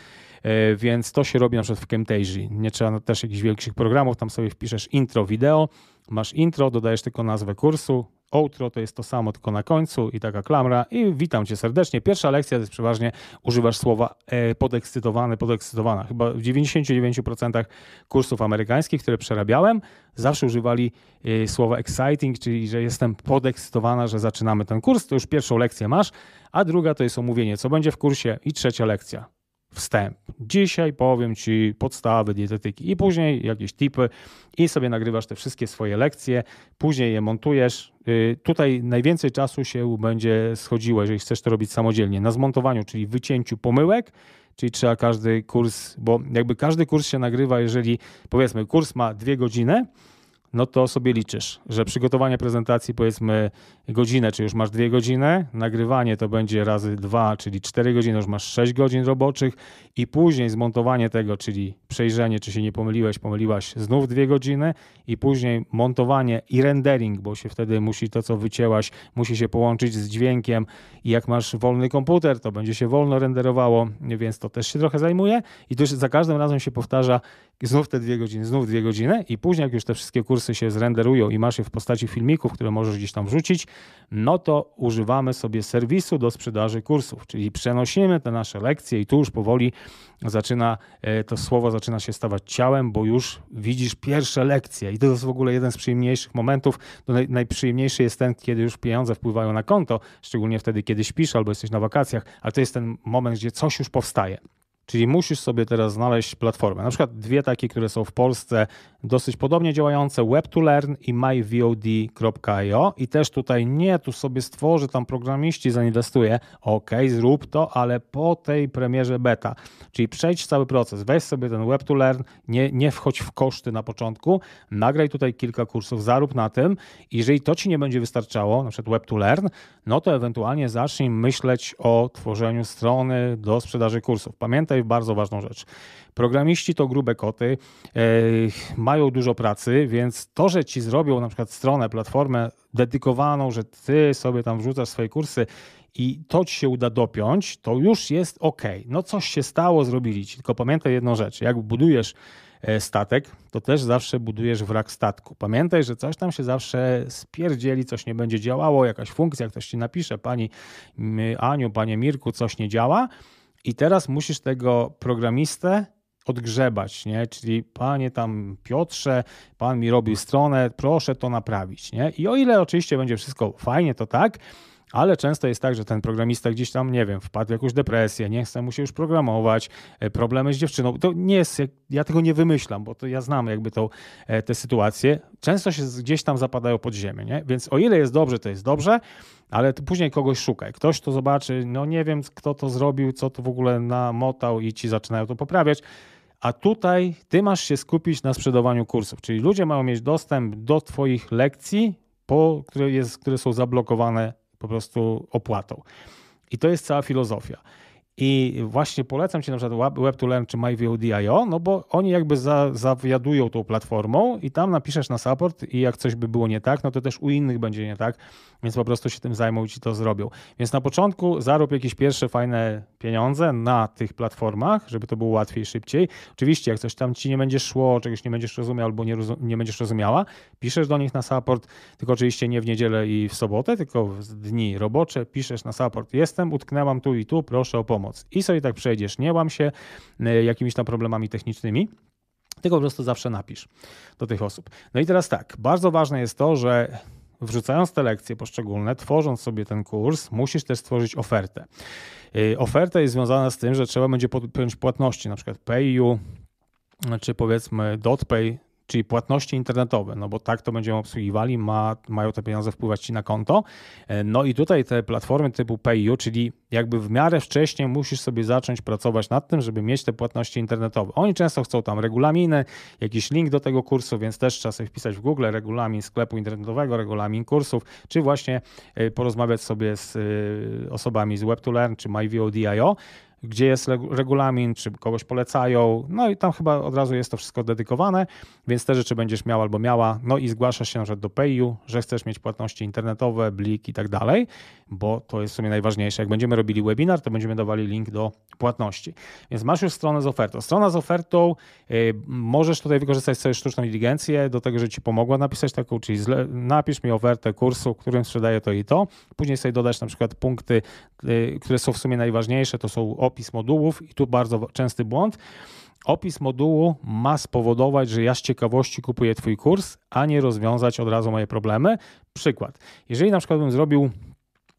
Speaker 1: e, więc to się robi na przykład w Camtasia. Nie trzeba też jakichś wielkich programów, tam sobie wpiszesz intro, wideo, masz intro, dodajesz tylko nazwę kursu, outro to jest to samo, tylko na końcu i taka klamra i witam cię serdecznie. Pierwsza lekcja to jest przeważnie używasz słowa e, podekscytowany, podekscytowana. Chyba w 99% kursów amerykańskich, które przerabiałem, zawsze używali e, słowa exciting, czyli że jestem podekscytowana, że zaczynamy ten kurs. To już pierwszą lekcję masz, a druga to jest omówienie, co będzie w kursie i trzecia lekcja wstęp. Dzisiaj powiem Ci podstawy dietetyki i później jakieś tipy i sobie nagrywasz te wszystkie swoje lekcje, później je montujesz. Y, tutaj najwięcej czasu się będzie schodziło, jeżeli chcesz to robić samodzielnie, na zmontowaniu, czyli wycięciu pomyłek, czyli trzeba każdy kurs, bo jakby każdy kurs się nagrywa, jeżeli powiedzmy kurs ma dwie godziny, no to sobie liczysz, że przygotowanie prezentacji powiedzmy godzinę, czy już masz dwie godziny, nagrywanie to będzie razy dwa, czyli cztery godziny, już masz sześć godzin roboczych i później zmontowanie tego, czyli przejrzenie, czy się nie pomyliłeś, pomyliłaś, znów dwie godziny i później montowanie i rendering, bo się wtedy musi to, co wycięłaś, musi się połączyć z dźwiękiem i jak masz wolny komputer, to będzie się wolno renderowało, więc to też się trochę zajmuje i to za każdym razem się powtarza znów te dwie godziny, znów dwie godziny i później jak już te wszystkie kursy kursy się zrenderują i masz je w postaci filmików, które możesz gdzieś tam wrzucić, no to używamy sobie serwisu do sprzedaży kursów, czyli przenosimy te nasze lekcje i tu już powoli zaczyna e, to słowo zaczyna się stawać ciałem, bo już widzisz pierwsze lekcje i to jest w ogóle jeden z przyjemniejszych momentów. No naj, najprzyjemniejszy jest ten, kiedy już pieniądze wpływają na konto, szczególnie wtedy, kiedy śpisz albo jesteś na wakacjach, ale to jest ten moment, gdzie coś już powstaje. Czyli musisz sobie teraz znaleźć platformę. Na przykład dwie takie, które są w Polsce dosyć podobnie działające, Web2Learn i myvod.io i też tutaj nie, tu sobie stworzy, tam programiści zainwestuje, ok, zrób to, ale po tej premierze beta. Czyli przejdź cały proces, weź sobie ten Web2Learn, nie, nie wchodź w koszty na początku, nagraj tutaj kilka kursów, zarób na tym. i Jeżeli to ci nie będzie wystarczało, na przykład Web2Learn, no to ewentualnie zacznij myśleć o tworzeniu strony do sprzedaży kursów. Pamiętaj, tutaj bardzo ważną rzecz. Programiści to grube koty, e, mają dużo pracy, więc to, że ci zrobią na przykład stronę, platformę dedykowaną, że ty sobie tam wrzucasz swoje kursy i to ci się uda dopiąć, to już jest ok. No coś się stało, zrobili ci. Tylko pamiętaj jedną rzecz, jak budujesz e, statek, to też zawsze budujesz wrak statku. Pamiętaj, że coś tam się zawsze spierdzieli, coś nie będzie działało, jakaś funkcja, ktoś ci napisze, pani Aniu, panie Mirku, coś nie działa, i teraz musisz tego programistę odgrzebać, nie? Czyli panie tam Piotrze, pan mi robił stronę, proszę to naprawić, nie? I o ile oczywiście będzie wszystko fajnie, to tak, ale często jest tak, że ten programista gdzieś tam, nie wiem, wpadł w jakąś depresję, nie chce mu się już programować, e, problemy z dziewczyną. To nie jest, ja tego nie wymyślam, bo to ja znam jakby tą, e, tę sytuację. Często się gdzieś tam zapadają pod ziemię, nie? Więc o ile jest dobrze, to jest dobrze, ale później kogoś szukaj. Ktoś to zobaczy, no nie wiem, kto to zrobił, co to w ogóle namotał i ci zaczynają to poprawiać. A tutaj ty masz się skupić na sprzedawaniu kursów, czyli ludzie mają mieć dostęp do Twoich lekcji, po, które, jest, które są zablokowane po prostu opłatą. I to jest cała filozofia. I właśnie polecam ci na przykład Web2Learn czy MyVOD.io, no bo oni jakby za, zawiadują tą platformą i tam napiszesz na support i jak coś by było nie tak, no to też u innych będzie nie tak, więc po prostu się tym zajmą i ci to zrobią. Więc na początku zarób jakieś pierwsze fajne pieniądze na tych platformach, żeby to było łatwiej szybciej. Oczywiście jak coś tam ci nie będzie szło, czegoś nie będziesz rozumiał albo nie, nie będziesz rozumiała, piszesz do nich na support, tylko oczywiście nie w niedzielę i w sobotę, tylko w dni robocze piszesz na support. Jestem, utknęłam tu i tu, proszę o pomoc pomoc. I sobie tak przejdziesz, nie łam się e, jakimiś tam problemami technicznymi. Tylko po prostu zawsze napisz do tych osób. No i teraz tak, bardzo ważne jest to, że wrzucając te lekcje poszczególne, tworząc sobie ten kurs, musisz też stworzyć ofertę. E, oferta jest związana z tym, że trzeba będzie podjąć płatności, na przykład PayU, czy powiedzmy DotPay, czyli płatności internetowe, no bo tak to będziemy obsługiwali, ma, mają te pieniądze wpływać ci na konto. E, no i tutaj te platformy typu PayU, czyli jakby w miarę wcześniej musisz sobie zacząć pracować nad tym, żeby mieć te płatności internetowe. Oni często chcą tam regulaminy, jakiś link do tego kursu, więc też trzeba sobie wpisać w Google regulamin sklepu internetowego, regulamin kursów, czy właśnie e, porozmawiać sobie z e, osobami z Web2Learn czy MyVODIO, gdzie jest regulamin, czy kogoś polecają, no i tam chyba od razu jest to wszystko dedykowane, więc te rzeczy będziesz miał albo miała, no i zgłaszasz się że do PayU, że chcesz mieć płatności internetowe, blik i tak dalej, bo to jest w sumie najważniejsze. Jak będziemy robili webinar, to będziemy dawali link do płatności. Więc masz już stronę z ofertą. Strona z ofertą, yy, możesz tutaj wykorzystać sobie sztuczną inteligencję do tego, że ci pomogła napisać taką, czyli zle, napisz mi ofertę kursu, którym sprzedaję to i to, później sobie dodać, na przykład punkty, yy, które są w sumie najważniejsze, to są opis modułów i tu bardzo częsty błąd. Opis modułu ma spowodować, że ja z ciekawości kupuję Twój kurs, a nie rozwiązać od razu moje problemy. Przykład. Jeżeli na przykład bym zrobił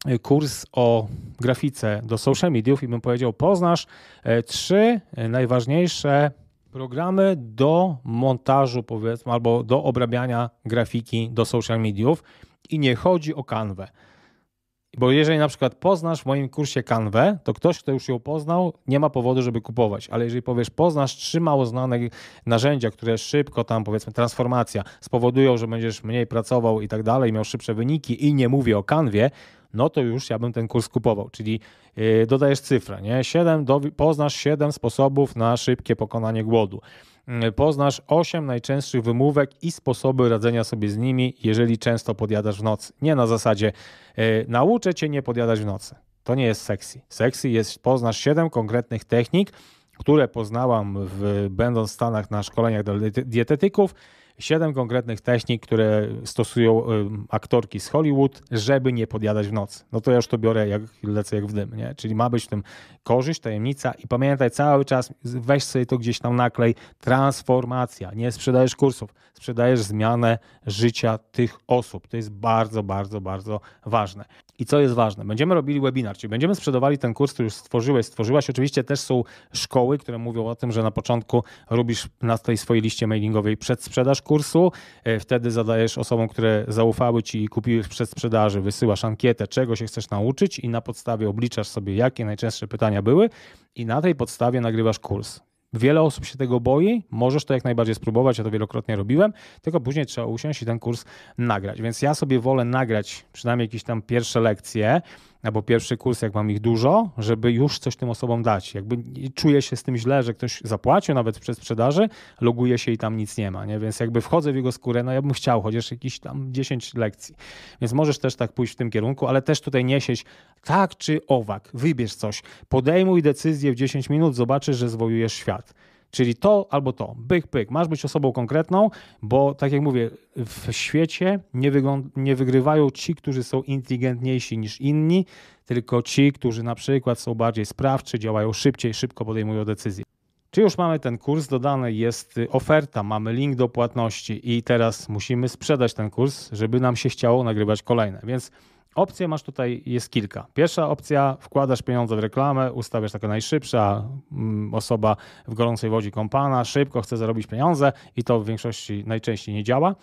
Speaker 1: e, kurs o grafice do social mediów i bym powiedział, poznasz e, trzy e, najważniejsze programy do montażu, powiedzmy, albo do obrabiania grafiki do social mediów i nie chodzi o kanwę. Bo jeżeli na przykład poznasz w moim kursie kanwę, to ktoś, kto już ją poznał, nie ma powodu, żeby kupować. Ale jeżeli powiesz, poznasz trzy mało znane narzędzia, które szybko tam, powiedzmy, transformacja spowodują, że będziesz mniej pracował i tak dalej, miał szybsze wyniki i nie mówię o Canwie, no to już ja bym ten kurs kupował. Czyli yy, dodajesz cyfrę, nie? Siedem, do, poznasz siedem sposobów na szybkie pokonanie głodu. Mm, poznasz 8 najczęstszych wymówek i sposoby radzenia sobie z nimi, jeżeli często podjadasz w nocy. Nie na zasadzie e, nauczę cię nie podjadać w nocy. To nie jest sexy. Sexy jest poznasz 7 konkretnych technik, które poznałam w, będąc w Stanach na szkoleniach dla dietetyków Siedem konkretnych technik, które stosują y, aktorki z Hollywood, żeby nie podjadać w nocy. No to ja już to biorę, jak lecę jak w dym, nie? Czyli ma być w tym korzyść, tajemnica i pamiętaj cały czas, weź sobie to gdzieś tam naklej, transformacja. Nie sprzedajesz kursów, sprzedajesz zmianę życia tych osób. To jest bardzo, bardzo, bardzo ważne. I co jest ważne, będziemy robili webinar, czyli będziemy sprzedawali ten kurs, który już stworzyłeś, stworzyłaś. Oczywiście też są szkoły, które mówią o tym, że na początku robisz na tej swojej liście mailingowej przedsprzedaż kursu, e, wtedy zadajesz osobom, które zaufały ci i kupiły w przedsprzedaży, wysyłasz ankietę, czego się chcesz nauczyć i na podstawie obliczasz sobie, jakie najczęstsze pytania były i na tej podstawie nagrywasz kurs. Wiele osób się tego boi, możesz to jak najbardziej spróbować, ja to wielokrotnie robiłem, tylko później trzeba usiąść i ten kurs nagrać. Więc ja sobie wolę nagrać przynajmniej jakieś tam pierwsze lekcje, albo pierwszy kurs, jak mam ich dużo, żeby już coś tym osobom dać. Jakby czuję się z tym źle, że ktoś zapłacił nawet przez sprzedaży, loguje się i tam nic nie ma, nie? Więc jakby wchodzę w jego skórę, no ja bym chciał chociaż jakieś tam 10 lekcji. Więc możesz też tak pójść w tym kierunku, ale też tutaj nie sieć tak czy owak, wybierz coś, podejmuj decyzję w 10 minut, zobaczysz, że zwojujesz świat. Czyli to albo to. Byk, byk. Masz być osobą konkretną, bo tak jak mówię, w świecie nie, nie wygrywają ci, którzy są inteligentniejsi niż inni, tylko ci, którzy na przykład są bardziej sprawczy, działają szybciej, szybko podejmują decyzje. Czy już mamy ten kurs, dodana jest oferta, mamy link do płatności i teraz musimy sprzedać ten kurs, żeby nam się chciało nagrywać kolejne. Więc Opcje masz tutaj, jest kilka. Pierwsza opcja, wkładasz pieniądze w reklamę, ustawiasz taka najszybsza mm, osoba w gorącej wodzie kompana, szybko chce zarobić pieniądze i to w większości najczęściej nie działa.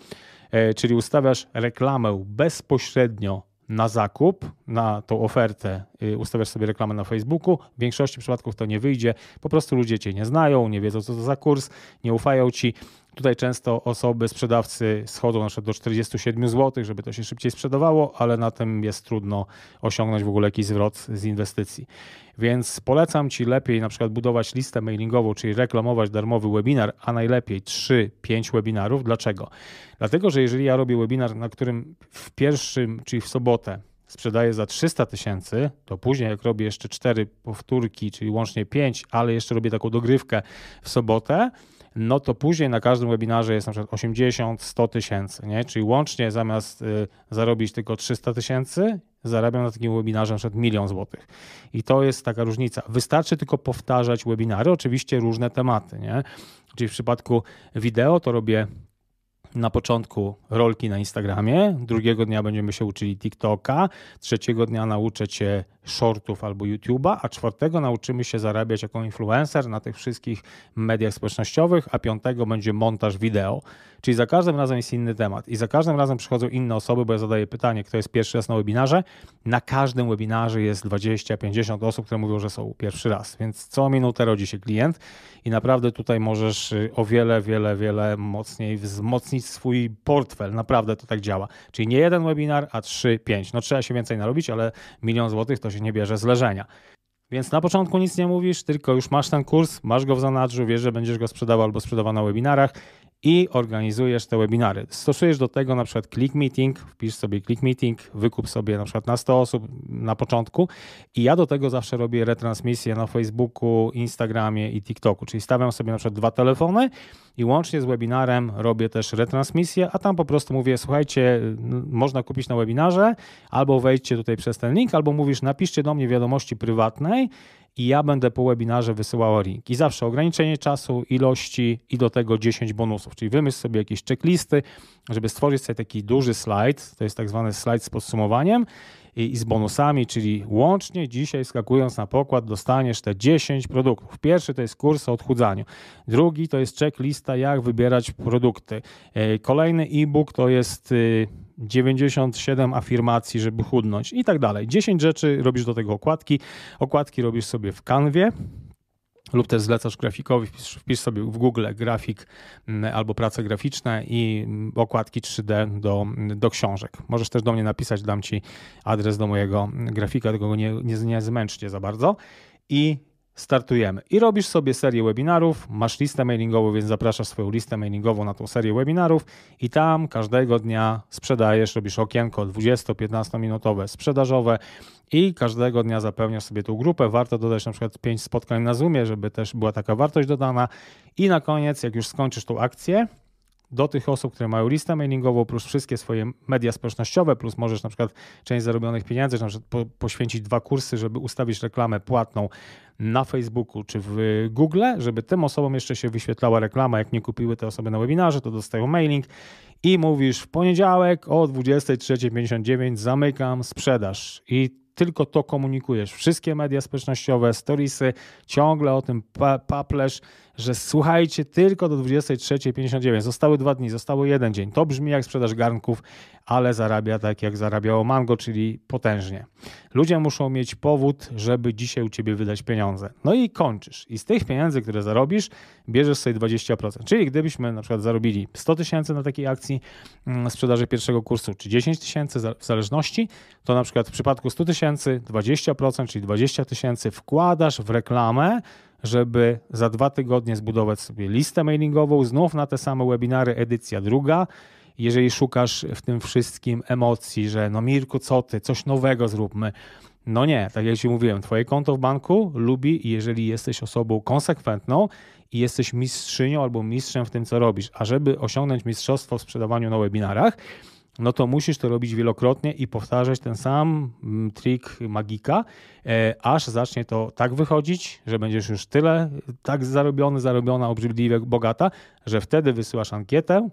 Speaker 1: E, czyli ustawiasz reklamę bezpośrednio na zakup, na tą ofertę, y, ustawiasz sobie reklamę na Facebooku. W większości przypadków to nie wyjdzie. Po prostu ludzie cię nie znają, nie wiedzą, co to za kurs, nie ufają ci. Tutaj często osoby, sprzedawcy schodzą na przykład do 47 zł, żeby to się szybciej sprzedawało, ale na tym jest trudno osiągnąć w ogóle jakiś zwrot z inwestycji. Więc polecam Ci lepiej na przykład budować listę mailingową, czyli reklamować darmowy webinar, a najlepiej 3-5 webinarów. Dlaczego? Dlatego, że jeżeli ja robię webinar, na którym w pierwszym, czyli w sobotę sprzedaję za 300 tysięcy, to później jak robię jeszcze 4 powtórki, czyli łącznie 5, ale jeszcze robię taką dogrywkę w sobotę, no to później na każdym webinarze jest na przykład 80, 100 tysięcy, nie? Czyli łącznie zamiast y, zarobić tylko 300 tysięcy, zarabiam na takim webinarze na przykład milion złotych. I to jest taka różnica. Wystarczy tylko powtarzać webinary, oczywiście różne tematy, nie? Czyli w przypadku wideo to robię na początku rolki na Instagramie, drugiego dnia będziemy się uczyli TikToka, trzeciego dnia nauczę cię shortów albo YouTube'a, a czwartego nauczymy się zarabiać jako influencer na tych wszystkich mediach społecznościowych, a piątego będzie montaż wideo. Czyli za każdym razem jest inny temat i za każdym razem przychodzą inne osoby, bo ja zadaję pytanie, kto jest pierwszy raz na webinarze. Na każdym webinarze jest 20-50 osób, które mówią, że są pierwszy raz, więc co minutę rodzi się klient i naprawdę tutaj możesz y, o wiele, wiele, wiele mocniej wzmocnić zmienić swój portfel. Naprawdę to tak działa. Czyli nie jeden webinar, a trzy, pięć. No trzeba się więcej narobić, ale milion złotych to się nie bierze z leżenia. Więc na początku nic nie mówisz, tylko już masz ten kurs, masz go w zanadrzu, wiesz, że będziesz go sprzedawał albo sprzedawał na webinarach i organizujesz te webinary. Stosujesz do tego na przykład click meeting, wpisz sobie click meeting, wykup sobie na przykład na 100 osób na początku i ja do tego zawsze robię retransmisję na Facebooku, Instagramie i TikToku, czyli stawiam sobie na przykład dwa telefony i łącznie z webinarem robię też retransmisję, a tam po prostu mówię, słuchajcie, można kupić na webinarze albo wejdźcie tutaj przez ten link, albo mówisz napiszcie do mnie wiadomości prywatnej i ja będę po webinarze wysyłała link. I zawsze ograniczenie czasu, ilości i do tego 10 bonusów. Czyli wymyśl sobie jakieś checklisty, żeby stworzyć sobie taki duży slajd, to jest tak zwany slajd z podsumowaniem i, i z bonusami, czyli łącznie dzisiaj skakując na pokład dostaniesz te 10 produktów. Pierwszy to jest kurs o odchudzaniu, drugi to jest checklista jak wybierać produkty. E, kolejny e-book to jest y, 97 afirmacji, żeby chudnąć i tak dalej. 10 rzeczy robisz do tego okładki. Okładki robisz sobie w kanwie lub też zlecasz grafikowi, wpisz, wpisz, sobie w Google grafik mm, albo prace graficzne i mm, okładki 3D do, mm, do książek. Możesz też do mnie napisać, dam ci adres do mojego grafika, tylko go nie, nie, nie zmęczcie za bardzo. I startujemy. I robisz sobie serię webinarów, masz listę mailingową, więc zapraszasz swoją listę mailingową na tą serię webinarów i tam każdego dnia sprzedajesz, robisz okienko 20-15 minutowe sprzedażowe i każdego dnia zapełniasz sobie tą grupę. Warto dodać na przykład 5 spotkań na Zoomie, żeby też była taka wartość dodana i na koniec, jak już skończysz tą akcję, do tych osób, które mają listę mailingową, plus wszystkie swoje media społecznościowe, plus możesz na przykład część zarobionych pieniędzy, na przykład po, poświęcić dwa kursy, żeby ustawić reklamę płatną na Facebooku czy w Google, żeby tym osobom jeszcze się wyświetlała reklama. Jak nie kupiły te osoby na webinarze, to dostają mailing i mówisz w poniedziałek o 23.59 zamykam sprzedaż. I tylko to komunikujesz. Wszystkie media społecznościowe, storiesy, ciągle o tym paplesz, że słuchajcie tylko do 23.59. Zostały dwa dni, zostało jeden dzień. To brzmi jak sprzedaż garnków, ale zarabia tak jak zarabiało mango, czyli potężnie. Ludzie muszą mieć powód, żeby dzisiaj u ciebie wydać pieniądze. No i kończysz. I z tych pieniędzy, które zarobisz, bierzesz sobie 20%. Czyli gdybyśmy na przykład zarobili 100 tysięcy na takiej akcji mm, sprzedaży pierwszego kursu, czy 10 tysięcy w zależności, to na przykład w przypadku 100 tysięcy 20%, czyli 20 tysięcy wkładasz w reklamę, żeby za dwa tygodnie zbudować sobie listę mailingową, znów na te same webinary, edycja druga. Jeżeli szukasz w tym wszystkim emocji, że no Mirku, co ty, coś nowego zróbmy. No nie, tak jak Ci mówiłem, Twoje konto w banku lubi, jeżeli jesteś osobą konsekwentną i jesteś mistrzynią albo mistrzem w tym, co robisz. A żeby osiągnąć mistrzostwo w sprzedawaniu na webinarach, no to musisz to robić wielokrotnie i powtarzać ten sam mm, trik magika, e, aż zacznie to tak wychodzić, że będziesz już tyle tak zarobiony, zarobiona, obrzydliwie bogata, że wtedy wysyłasz ankietę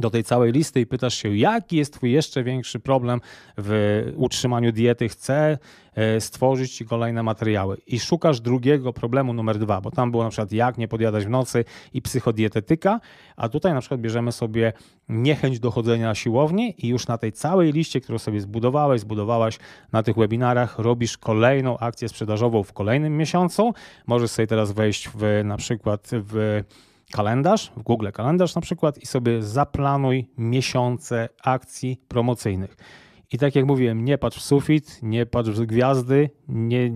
Speaker 1: do tej całej listy i pytasz się, jaki jest Twój jeszcze większy problem w utrzymaniu diety, chcę e, stworzyć Ci kolejne materiały. I szukasz drugiego problemu numer dwa, bo tam było na przykład jak nie podjadać w nocy i psychodietetyka, a tutaj na przykład bierzemy sobie niechęć do chodzenia na siłownię i już na tej całej liście, którą sobie zbudowałeś, zbudowałaś na tych webinarach, robisz kolejną akcję sprzedażową w kolejnym miesiącu. Możesz sobie teraz wejść w na przykład w kalendarz, w Google kalendarz na przykład i sobie zaplanuj miesiące akcji promocyjnych. I tak jak mówiłem, nie patrz w sufit, nie patrz w gwiazdy, nie,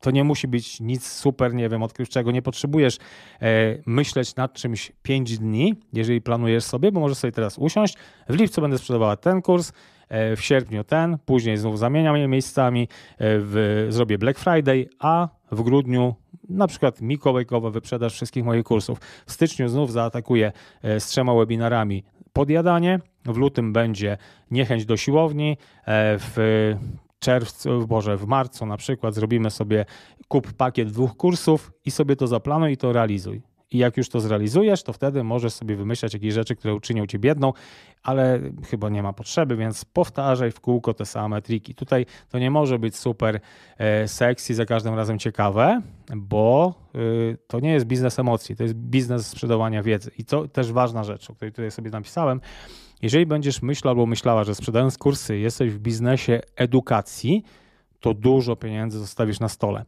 Speaker 1: to nie musi być nic super, nie wiem, odkrywczego. Nie potrzebujesz e, myśleć nad czymś 5 dni, jeżeli planujesz sobie, bo możesz sobie teraz usiąść. W lipcu będę sprzedawała ten kurs, E, w sierpniu ten, później znów zamieniam je miejscami, e, w, zrobię Black Friday, a w grudniu na przykład mikołajkowa wyprzedaż wszystkich moich kursów. W styczniu znów zaatakuję e, z trzema webinarami podjadanie, w lutym będzie niechęć do siłowni, w czerwcu, Boże, w marcu na przykład zrobimy sobie kup pakiet dwóch kursów i sobie to zaplanuj i to realizuj. I jak już to zrealizujesz, to wtedy możesz sobie wymyślać jakieś rzeczy, które uczynią cię biedną, ale chyba nie ma potrzeby, więc powtarzaj w kółko te same triki. Tutaj to nie może być super e, sexy, za każdym razem ciekawe, bo y, to nie jest biznes emocji, to jest biznes sprzedawania wiedzy. I to też ważna rzecz, o której tutaj sobie napisałem. Jeżeli będziesz myślał albo myślała, że sprzedając kursy jesteś w biznesie edukacji, to dużo pieniędzy zostawisz na stole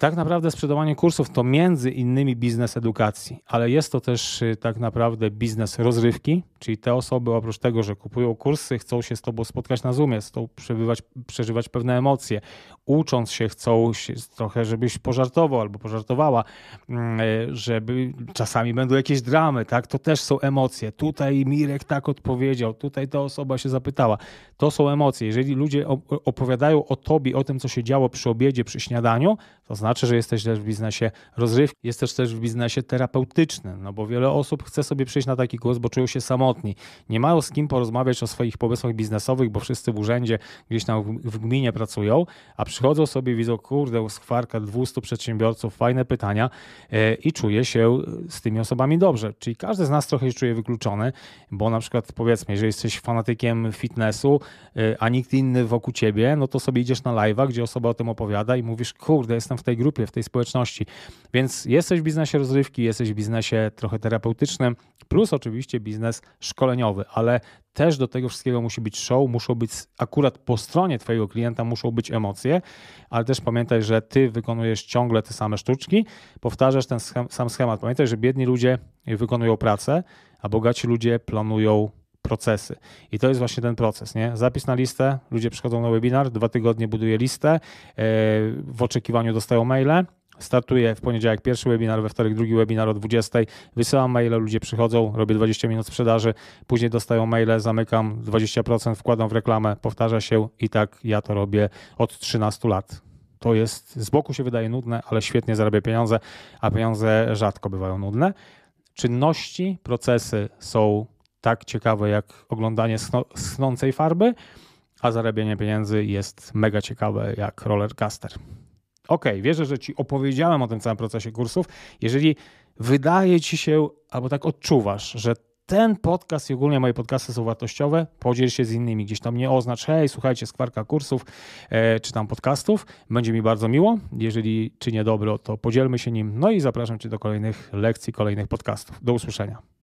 Speaker 1: tak naprawdę sprzedawanie kursów to między innymi biznes edukacji, ale jest to też y, tak naprawdę biznes rozrywki, czyli te osoby oprócz tego, że kupują kursy, chcą się z tobą spotkać na Zoomie, chcą przebywać, przeżywać pewne emocje, ucząc się chcą się trochę, żebyś pożartował albo pożartowała, mm, e, żeby czasami będą jakieś dramy, tak? To też są emocje. Tutaj Mirek tak odpowiedział, tutaj ta osoba się zapytała. To są emocje. Jeżeli ludzie opowiadają o tobie, o tym, co się działo przy obiedzie, przy śniadaniu, to znaczy, że jesteś też w biznesie rozrywki, jesteś też w biznesie terapeutycznym, no bo wiele osób chce sobie przyjść na taki głos, bo czują się samotni. Nie mają z kim porozmawiać o swoich pomysłach biznesowych, bo wszyscy w urzędzie gdzieś tam w gminie pracują, a przychodzą sobie, widzą, kurde, skwarka 200 przedsiębiorców, fajne pytania e, i czuje się z tymi osobami dobrze. Czyli każdy z nas trochę się czuje wykluczony, bo na przykład powiedzmy, jeżeli jesteś fanatykiem fitnessu, e, a nikt inny wokół ciebie, no to sobie idziesz na live'a, gdzie osoba o tym opowiada i mówisz, kurde, jestem w tej grupie, w tej społeczności. Więc jesteś w biznesie rozrywki, jesteś w biznesie trochę terapeutycznym, plus oczywiście biznes szkoleniowy, ale też do tego wszystkiego musi być show, muszą być akurat po stronie Twojego klienta, muszą być emocje, ale też pamiętaj, że Ty wykonujesz ciągle te same sztuczki, powtarzasz ten sam schemat. Pamiętaj, że biedni ludzie wykonują pracę, a bogaci ludzie planują procesy. I to jest właśnie ten proces, nie? Zapis na listę, ludzie przychodzą na webinar, dwa tygodnie buduje listę, e, w oczekiwaniu dostają maile, Startuję w poniedziałek pierwszy webinar, we wtorek drugi webinar o 20. Wysyłam maile, ludzie przychodzą, robię 20 minut sprzedaży, później dostają maile, zamykam 20%, wkładam w reklamę, powtarza się i tak ja to robię od 13 lat. To jest, z boku się wydaje nudne, ale świetnie zarabia pieniądze, a pieniądze rzadko bywają nudne. Czynności, procesy są tak ciekawe jak oglądanie snącej farby, a zarabianie pieniędzy jest mega ciekawe jak caster. Ok, wierzę, że Ci opowiedziałem o tym całym procesie kursów. Jeżeli wydaje Ci się, albo tak odczuwasz, że ten podcast i ogólnie moje podcasty są wartościowe, podziel się z innymi. Gdzieś tam nie oznacz, hej, słuchajcie, skwarka kursów e, czy tam podcastów. Będzie mi bardzo miło. Jeżeli czynię dobro, to podzielmy się nim. No i zapraszam Cię do kolejnych lekcji, kolejnych podcastów. Do usłyszenia.